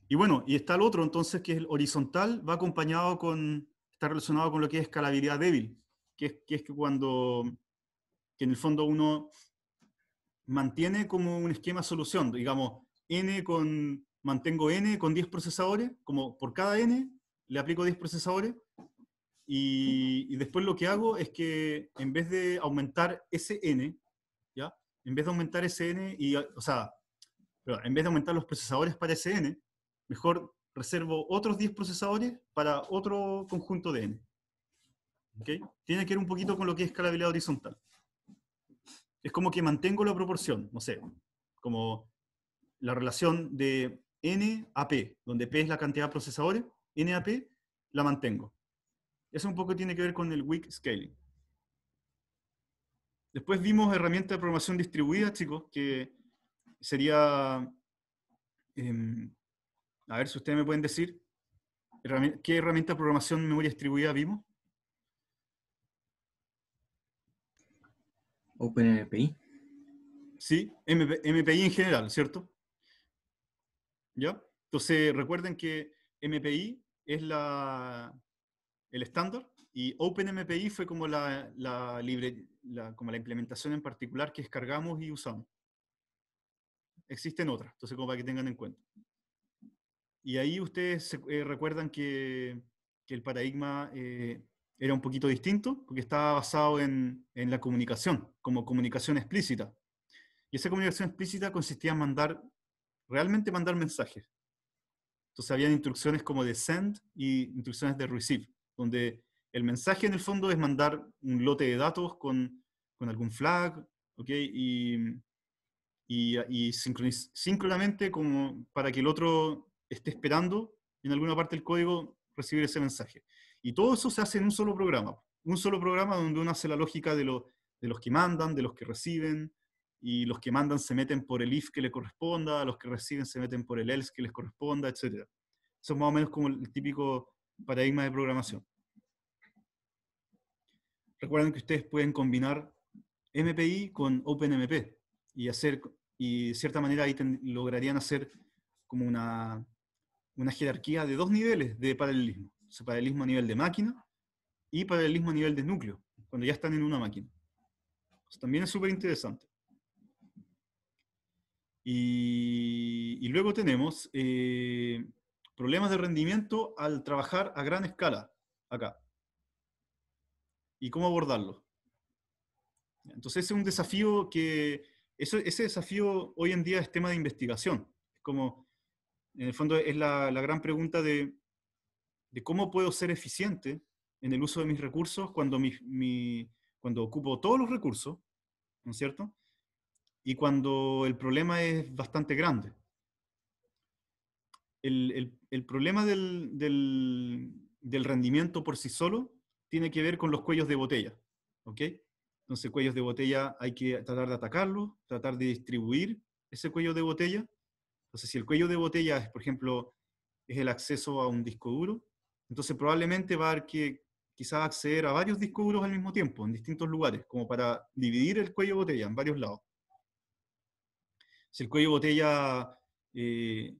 y, bueno, y está el otro entonces que es el horizontal, va acompañado con, está relacionado con lo que es escalabilidad débil, que es que, es que cuando, que en el fondo uno mantiene como un esquema solución, digamos, n con, mantengo n con 10 procesadores, como por cada n le aplico 10 procesadores, y, después lo que hago es que en vez de aumentar ese n, ¿ya? En vez de aumentar ese n, y, o sea, pero en vez de aumentar los procesadores para SN, mejor reservo otros 10 procesadores para otro conjunto de N. ¿Okay? Tiene que ver un poquito con lo que es escalabilidad horizontal. Es como que mantengo la proporción, no sé, como la relación de N a P, donde P es la cantidad de procesadores, N a P la mantengo. Eso un poco tiene que ver con el weak scaling. Después vimos herramientas de programación distribuida, chicos, que sería, em, a ver si ustedes me pueden decir, ¿qué herramienta de programación memoria distribuida vimos? OpenMPI. Sí, MPI en general, ¿cierto? ¿Ya? Entonces, recuerden que MPI es la, el estándar y OpenMPI fue como la, libre, como la implementación en particular que descargamos y usamos existen otras, entonces como para que tengan en cuenta. Y ahí ustedes eh, recuerdan que, el paradigma eh, era un poquito distinto, porque estaba basado en, la comunicación, como comunicación explícita. Y esa comunicación explícita consistía en mandar, realmente mandar mensajes. Entonces habían instrucciones como de send y instrucciones de receive, donde el mensaje en el fondo es mandar un lote de datos con, con algún flag, ¿ok? Y, y, y como para que el otro esté esperando en alguna parte del código recibir ese mensaje. Y todo eso se hace en un solo programa, un solo programa donde uno hace la lógica de, los que mandan, de los que reciben, y los que mandan se meten por el if que le corresponda, los que reciben se meten por el else que les corresponda, etc. Eso es más o menos como el típico paradigma de programación. Recuerden que ustedes pueden combinar MPI con OpenMP y hacer, y de cierta manera ahí lograrían hacer como una, jerarquía de dos niveles de paralelismo. paralelismo a nivel de máquina y paralelismo a nivel de núcleo, cuando ya están en una máquina. también es súper interesante. Y, luego tenemos eh, problemas de rendimiento al trabajar a gran escala, acá. ¿Y cómo abordarlo? Entonces es un desafío que, ese desafío hoy en día es tema de investigación. Es como, en el fondo, es la, gran pregunta de, cómo puedo ser eficiente en el uso de mis recursos cuando, ocupo todos los recursos, ¿no es cierto? Y cuando el problema es bastante grande. El, problema del, del rendimiento por sí solo tiene que ver con los cuellos de botella. ¿ok? Entonces, cuellos de botella hay que tratar de atacarlo, tratar de distribuir ese cuello de botella. Entonces, si el cuello de botella es, por ejemplo, es el acceso a un disco duro, entonces probablemente va a haber que quizás acceder a varios discos duros al mismo tiempo, en distintos lugares, como para dividir el cuello de botella en varios lados. Si el cuello de botella eh,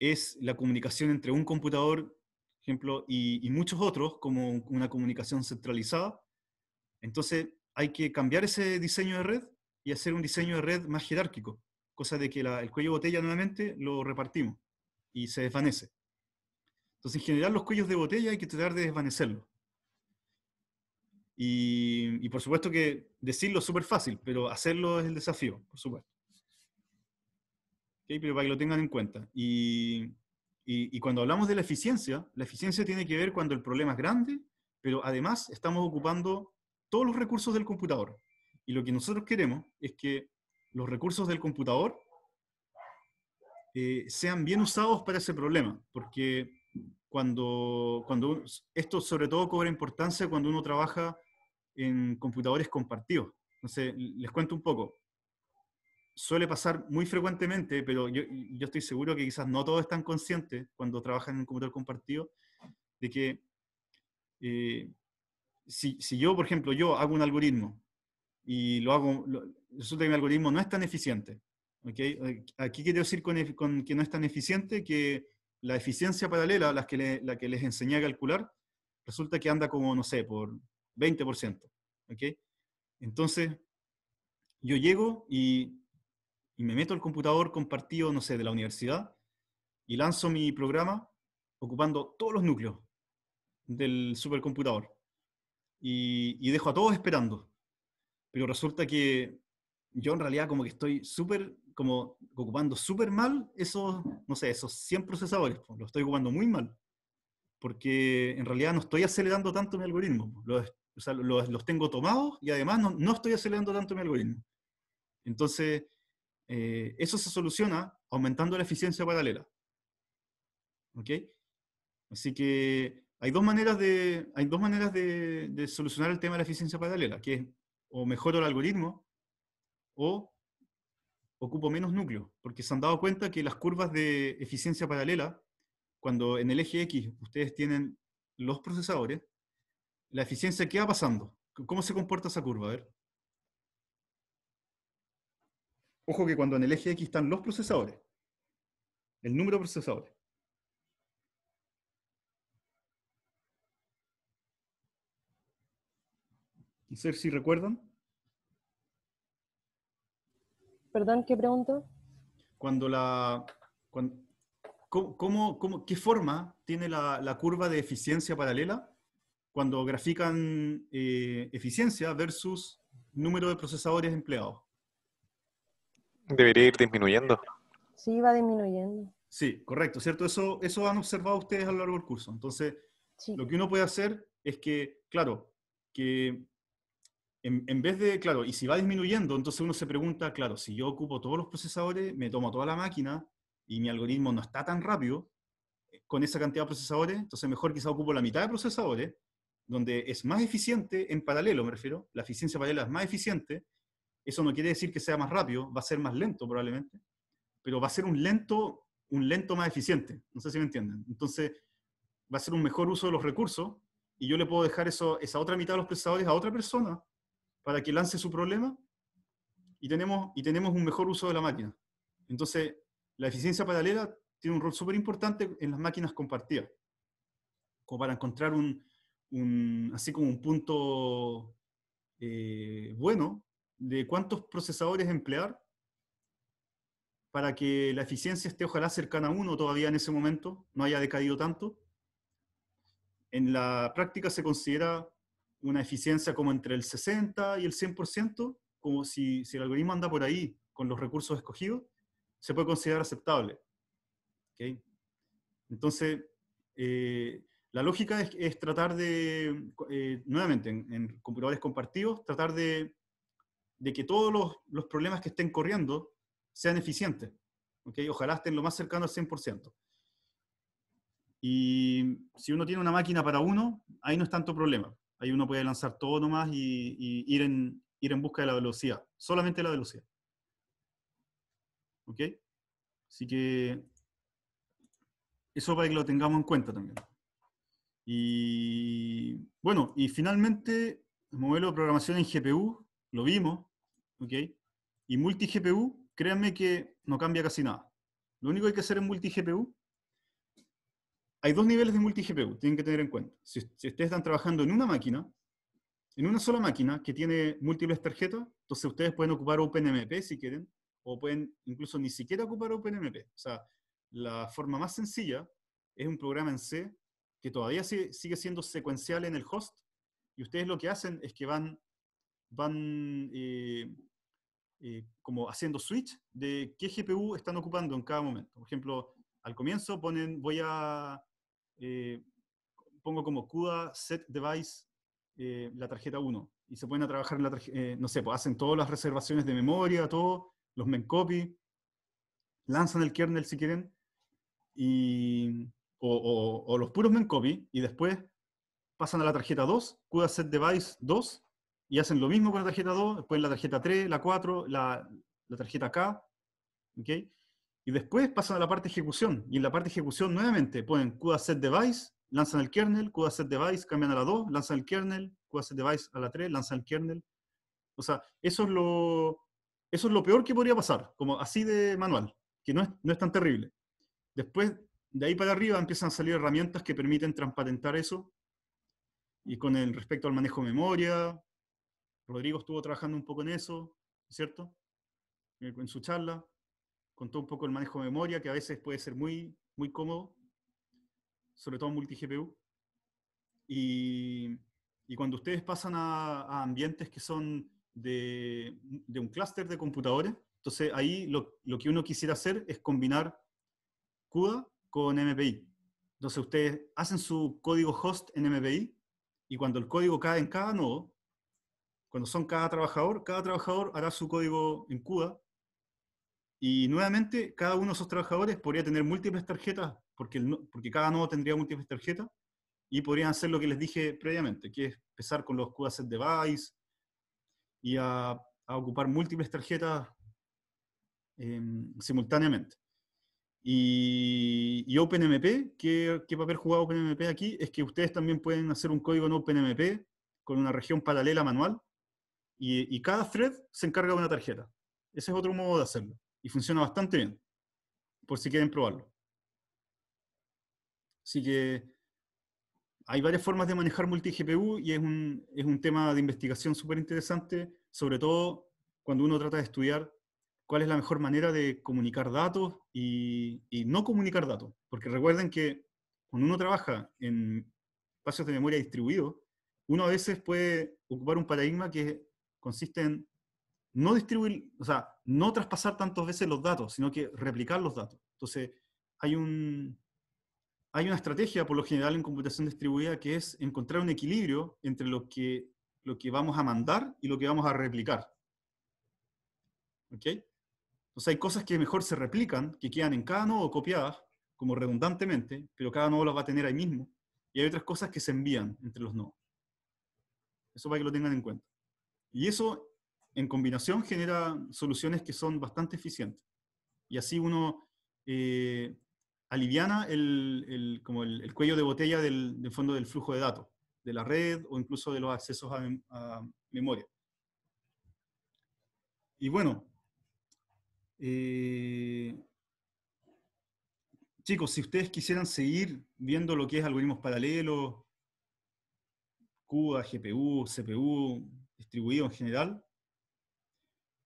es la comunicación entre un computador, por ejemplo, y, y muchos otros, como una comunicación centralizada, entonces hay que cambiar ese diseño de red y hacer un diseño de red más jerárquico, cosa de que el cuello de botella nuevamente lo repartimos y se desvanece. Entonces, en general, los cuellos de botella hay que tratar de desvanecerlos. Y, por supuesto que decirlo es súper fácil, pero hacerlo es el desafío, por supuesto. Pero para que lo tengan en cuenta. y cuando hablamos de la eficiencia, la eficiencia tiene que ver cuando el problema es grande, pero además estamos ocupando los recursos del computador. Y lo que nosotros queremos es que los recursos del computador eh, sean bien usados para ese problema, porque cuando, cuando esto sobre todo cobra importancia cuando uno trabaja en computadores compartidos. Entonces, les cuento un poco. Suele pasar muy frecuentemente, pero yo, estoy seguro que quizás no todos están conscientes cuando trabajan en un computador compartido, de que eh, si, yo, por ejemplo, yo hago un algoritmo y lo hago, resulta que mi algoritmo no es tan eficiente. ¿okay? Eh, aquí quiero decir con, que no es tan eficiente que la eficiencia paralela, las que la que les enseñé a calcular, resulta que anda como, no sé, por 20%. ¿okay? Entonces, yo llego y, y me meto al computador compartido, no sé, de la universidad y lanzo mi programa ocupando todos los núcleos del supercomputador y, dejo a todos esperando. Pero resulta que yo en realidad como que estoy súper, como ocupando súper mal esos, no sé, esos 100 procesadores, los estoy ocupando muy mal, porque en realidad no estoy acelerando tanto mi algoritmo, los, o sea, los, los tengo tomados y además no, estoy acelerando tanto mi algoritmo. Entonces, eh, eso se soluciona aumentando la eficiencia paralela. ¿Ok? Así que hay dos maneras, de, hay dos maneras de, solucionar el tema de la eficiencia paralela, que es o mejoro el algoritmo o ocupo menos núcleo. porque se han dado cuenta que las curvas de eficiencia paralela, cuando en el eje X ustedes tienen los procesadores, la eficiencia, ¿qué va pasando? ¿Cómo se comporta esa curva? A ver. Ojo que cuando en el eje X están los procesadores, el número de procesadores, No sé si recuerdan. Perdón, ¿qué pregunto? Cuando la... ¿cómo, qué forma tiene la, curva de eficiencia paralela cuando grafican eh, eficiencia versus número de procesadores empleados? Debería ir disminuyendo. Sí, va disminuyendo. Sí, correcto, ¿cierto? Eso, eso han observado ustedes a lo largo del curso. Entonces, lo que uno puede hacer es que, claro, que en, vez de, claro, y si va disminuyendo, entonces uno se pregunta, claro, si yo ocupo todos los procesadores, me tomo toda la máquina y mi algoritmo no está tan rápido eh, con esa cantidad de procesadores, entonces mejor quizá ocupo la mitad de procesadores, donde es más eficiente en paralelo, me refiero, la eficiencia paralela es más eficiente, eso no quiere decir que sea más rápido, va a ser más lento probablemente, pero va a ser un lento, un lento más eficiente, no sé si me entienden. Entonces, va a ser un mejor uso de los recursos y yo le puedo dejar eso, esa otra mitad de los procesadores a otra persona para que lance su problema y tenemos, y tenemos un mejor uso de la máquina. Entonces, la eficiencia paralela tiene un rol súper importante en las máquinas compartidas, como para encontrar un, así como un punto eh, bueno de cuántos procesadores emplear para que la eficiencia esté ojalá cercana a uno todavía en ese momento, no haya decaído tanto. En la práctica se considera una eficiencia como entre el 60 y el 100%, como si, el algoritmo anda por ahí con los recursos escogidos, se puede considerar aceptable. Entonces, eh, la lógica es, tratar de, eh, nuevamente, en, computadores compartidos, tratar de, que todos los, problemas que estén corriendo sean eficientes. Ojalá estén lo más cercano al 100%. Y si uno tiene una máquina para uno, ahí no es tanto problema. Ahí uno puede lanzar todo nomás y, y ir, en, ir en busca de la velocidad, solamente la velocidad. ¿Ok? Así que eso para que lo tengamos en cuenta también. Y bueno, y finalmente, el modelo de programación en GPU, lo vimos, ¿ok? Y multi-GPU, créanme que no cambia casi nada. Lo único que hay que hacer en multi-GPU hay dos niveles de multi-GPU, tienen que tener en cuenta. Si, ustedes están trabajando en una máquina, en una sola máquina que tiene múltiples tarjetas, entonces ustedes pueden ocupar OpenMP si quieren, o pueden incluso ni siquiera ocupar OpenMP. O sea, la forma más sencilla es un programa en C que todavía sigue siendo secuencial en el host, y ustedes lo que hacen es que van, van eh, eh, como haciendo switch de qué GPU están ocupando en cada momento. Por ejemplo, al comienzo ponen, voy a eh, pongo como CUDA set device eh, la tarjeta 1 y se pueden a trabajar en la tarjeta, eh, no sé, pues hacen todas las reservaciones de memoria, todo, los MENCOPY, lanzan el kernel si quieren, o, los puros MENCOPY y después pasan a la tarjeta 2, CUDA set device 2, y hacen lo mismo con la tarjeta 2, después la tarjeta 3, la 4, la, la tarjeta K, ¿ok?, y después pasan a la parte de ejecución. Y en la parte de ejecución nuevamente ponen CUDA set device, lanzan el kernel, CUDA set device, cambian a la 2, lanzan el kernel, CUDA set device a la 3, lanzan el kernel. O sea, eso es lo, eso es lo peor que podría pasar, como así de manual, que no es, no es tan terrible. Después, de ahí para arriba empiezan a salir herramientas que permiten transparentar eso. Y con el respecto al manejo de memoria, Rodrigo estuvo trabajando un poco en eso, ¿cierto? Eh, en su charla contó un poco el manejo de memoria, que a veces puede ser muy, muy cómodo, sobre todo en multi-GPU. Y, cuando ustedes pasan a, ambientes que son de, un clúster de computadores, entonces ahí lo, lo, que uno quisiera hacer es combinar CUDA con MPI. Entonces ustedes hacen su código host en MPI y cuando el código cae en cada nodo, cuando son cada trabajador, cada trabajador hará su código en CUDA y nuevamente, cada uno de esos trabajadores podría tener múltiples tarjetas, porque, porque cada nodo tendría múltiples tarjetas, y podrían hacer lo que les dije previamente, que es empezar con los de device y a, ocupar múltiples tarjetas em, simultáneamente. Y, y OpenMP, ¿qué, ¿qué, papel juega OpenMP aquí? Es que ustedes también pueden hacer un código en OpenMP con una región paralela manual y, y cada thread se encarga de una tarjeta. Ese es otro modo de hacerlo y funciona bastante bien, por si quieren probarlo. Así que hay varias formas de manejar multi-GPU y es un, tema de investigación súper interesante, sobre todo cuando uno trata de estudiar cuál es la mejor manera de comunicar datos y, y no comunicar datos. Porque recuerden que cuando uno trabaja en espacios de memoria distribuidos, uno a veces puede ocupar un paradigma que consiste en no distribuir, o sea, no traspasar tantas veces los datos, sino que replicar los datos. Entonces, hay, un, hay una estrategia por lo general en computación distribuida que es encontrar un equilibrio entre lo que, lo que vamos a mandar y lo que vamos a replicar. ¿Ok? Entonces hay cosas que mejor se replican, que quedan en cada nodo copiadas, como redundantemente, pero cada nodo las va a tener ahí mismo. Y hay otras cosas que se envían entre los nodos. Eso para que lo tengan en cuenta. Y eso en combinación genera soluciones que son bastante eficientes. Y así uno eh, aliviana el, como el, cuello de botella del, fondo del flujo de datos, de la red o incluso de los accesos a, memoria. Y bueno, eh, chicos, si ustedes quisieran seguir viendo lo que es algoritmos paralelos, CUDA, GPU, CPU, distribuido en general,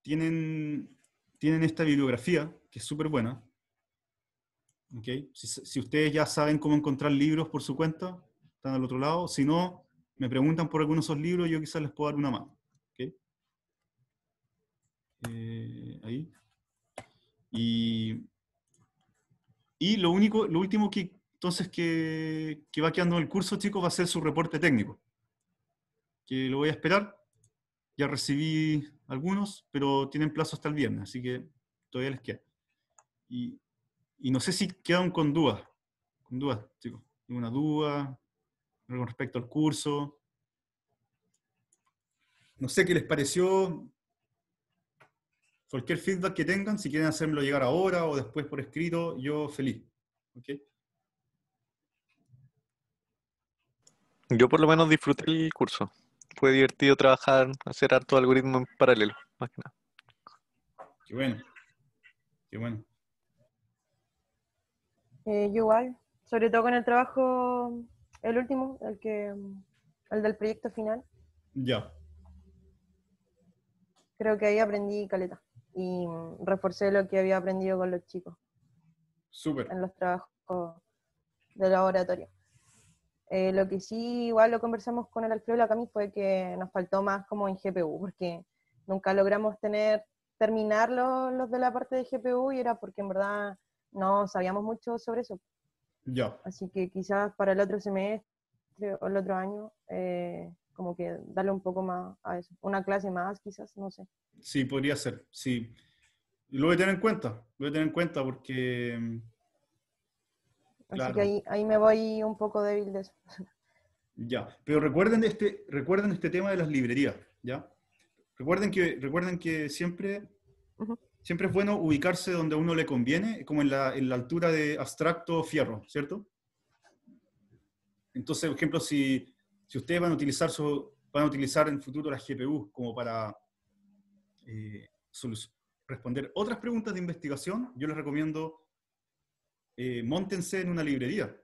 tienen, tienen esta bibliografía, que es súper buena. ¿Okay? Si, ustedes ya saben cómo encontrar libros por su cuenta, están al otro lado. Si no, me preguntan por algunos de esos libros, yo quizás les puedo dar una mano. ¿Okay? Eh, ahí. Y, y, lo, único, lo último que entonces que, que va quedando en el curso, chicos, va a ser su reporte técnico. Que lo voy a esperar ya recibí algunos, pero tienen plazo hasta el viernes, así que todavía les queda. Y, no sé si quedan con dudas, con dudas, chicos. una duda con respecto al curso? No sé qué les pareció. Cualquier feedback que tengan, si quieren hacérmelo llegar ahora o después por escrito, yo feliz. ¿Okay? Yo por lo menos disfruté el curso fue divertido trabajar, hacer harto algoritmo en paralelo, más que nada. Qué bueno. Qué bueno. Eh, yo igual, sobre todo con el trabajo, el último, el que el del proyecto final. Ya. Creo que ahí aprendí caleta y mm, reforcé lo que había aprendido con los chicos. Súper. En los trabajos de laboratorio. Eh, lo que sí, igual lo conversamos con el Alfredo y la fue que nos faltó más como en GPU, porque nunca logramos tener, terminar los, de la parte de GPU y era porque en verdad no sabíamos mucho sobre eso. Ya. Así que quizás para el otro semestre o el otro año, eh, como que darle un poco más a eso. Una clase más, quizás, no sé. Sí, podría ser, sí. Lo voy a tener en cuenta, lo voy a tener en cuenta porque Así que ahí, ahí, me voy un poco débil de eso. Ya, pero recuerden este, recuerden este tema de las librerías, ¿ya? Recuerden que, recuerden que siempre, siempre es bueno ubicarse donde a uno le conviene, como en la, en la altura de abstracto fierro, ¿cierto? Entonces, por ejemplo, si, si ustedes van a utilizar su, van a utilizar en futuro las GPU como para eh, responder otras preguntas de investigación, yo les recomiendo eh, montense en una librería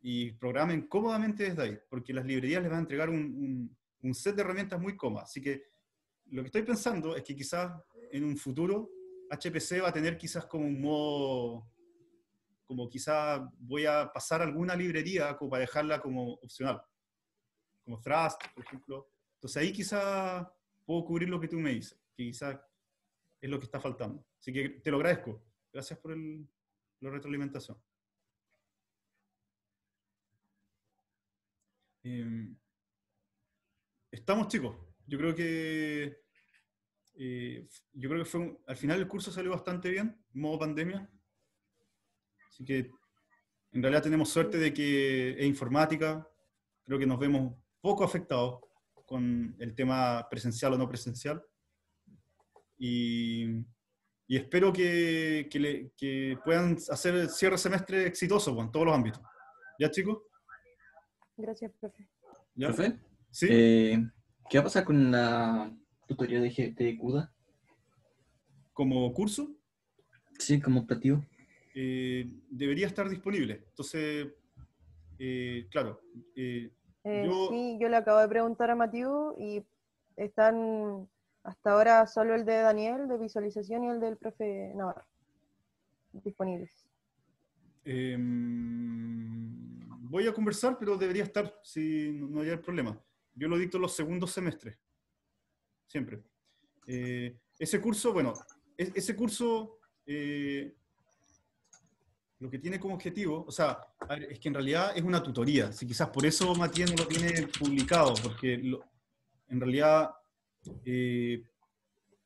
y programen cómodamente desde ahí, porque las librerías les van a entregar un, un, set de herramientas muy cómodas. Así que lo que estoy pensando es que quizás en un futuro HPC va a tener quizás como un modo, como quizás voy a pasar alguna librería como para dejarla como opcional, como Thrust, por ejemplo. Entonces ahí quizás puedo cubrir lo que tú me dices, que quizás es lo que está faltando. Así que te lo agradezco. Gracias por el, retroalimentación. Em, estamos chicos. Yo creo que eh, yo creo que fue al final el curso salió bastante bien, modo pandemia. Así que en realidad tenemos suerte de que es informática. Creo que nos vemos poco afectados con el tema presencial o no presencial. Y y espero que, puedan hacer el cierre semestre exitoso en todos los ámbitos. ¿Ya, chicos? Gracias, profe. ¿Ya? ¿Profe? ¿Sí? Eh, ¿Qué va a pasar con la tutoría de, G CUDA? ¿Como curso? Sí, como optativo. Eh, debería estar disponible. Entonces, eh, claro. yo... Sí, yo le acabo de preguntar a Mateo y están hasta ahora solo el de Daniel, de visualización, y el del profe Navarro disponibles. Em, voy a conversar, pero debería estar, si no hay problema. Yo lo dicto los segundos semestres, siempre. Eh, ese curso, bueno, ese curso eh, lo que tiene como objetivo, o sea, es que en realidad es una tutoría, si quizás por eso Matías no lo tiene publicado, porque en realidad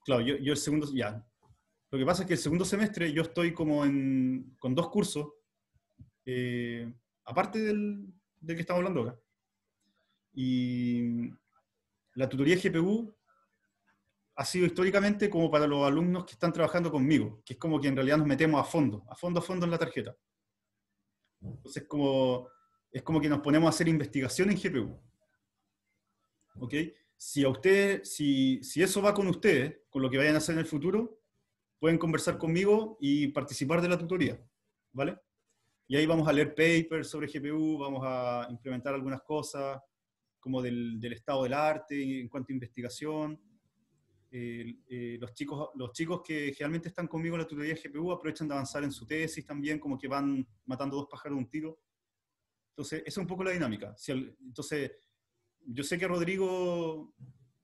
claro, yo, el segundo, ya. Lo que pasa es que el segundo semestre yo estoy como en, con dos cursos, eh, aparte del, del que estamos hablando acá. Y la tutoría GPU ha sido históricamente como para los alumnos que están trabajando conmigo, que es como que en realidad nos metemos a fondo, a fondo, a fondo en la tarjeta. Entonces, como, es como que nos ponemos a hacer investigación en GPU. ¿Ok? si a si, si eso va con ustedes, con lo que vayan a hacer en el futuro, pueden conversar conmigo y participar de la tutoría, ¿vale? Y ahí vamos a leer papers sobre GPU, vamos a implementar algunas cosas como del, del estado del arte en cuanto a investigación. Eh, los, chicos, los chicos que realmente están conmigo en la tutoría de GPU aprovechan de avanzar en su tesis también, como que van matando dos pájaros de un tiro. Entonces, esa es un poco la dinámica. Si entonces, yo sé que Rodrigo,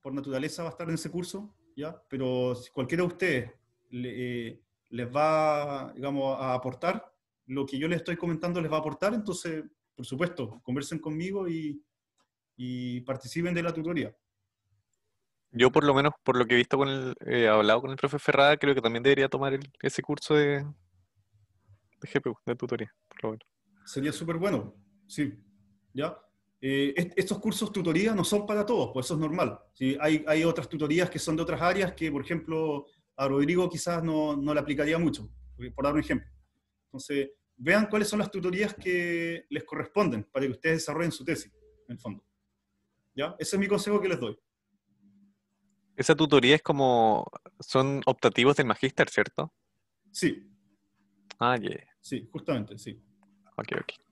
por naturaleza, va a estar en ese curso, ¿ya? Pero si cualquiera de ustedes eh, les va, digamos, a aportar, lo que yo les estoy comentando les va a aportar, entonces, por supuesto, conversen conmigo y, participen de la tutoría. Yo por lo menos, por lo que he visto con el, eh, hablado con el profe Ferrada, creo que también debería tomar ese curso de, GPU, de tutoría, por lo Sería súper bueno, sí, ¿ya? Eh, estos cursos tutorías no son para todos, pues eso es normal. Si Hay, hay, otras tutorías que son de otras áreas que, por ejemplo, a Rodrigo quizás no, no le aplicaría mucho, por dar un ejemplo. Entonces, vean cuáles son las tutorías que les corresponden para que ustedes desarrollen su tesis, en el fondo. ¿Ya? Ese es mi consejo que les doy. Esa tutoría es como, son optativos del magíster, ¿cierto? Sí. Ah, yeah. Sí, justamente, sí. Ok, ok.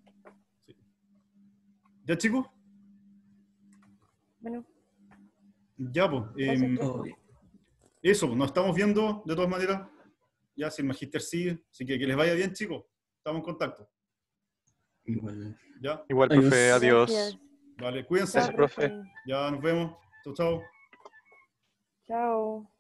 ¿Ya, chicos? Bueno. Ya, pues. eso, nos estamos viendo de todas maneras. Ya, si el Magister sigue. Así que que les vaya bien, chicos. Estamos en contacto. Igual. ¿Ya? Igual, profe. Adiós. Vale, cuídense. profe. Ya, nos vemos. Chao. chao. Chao.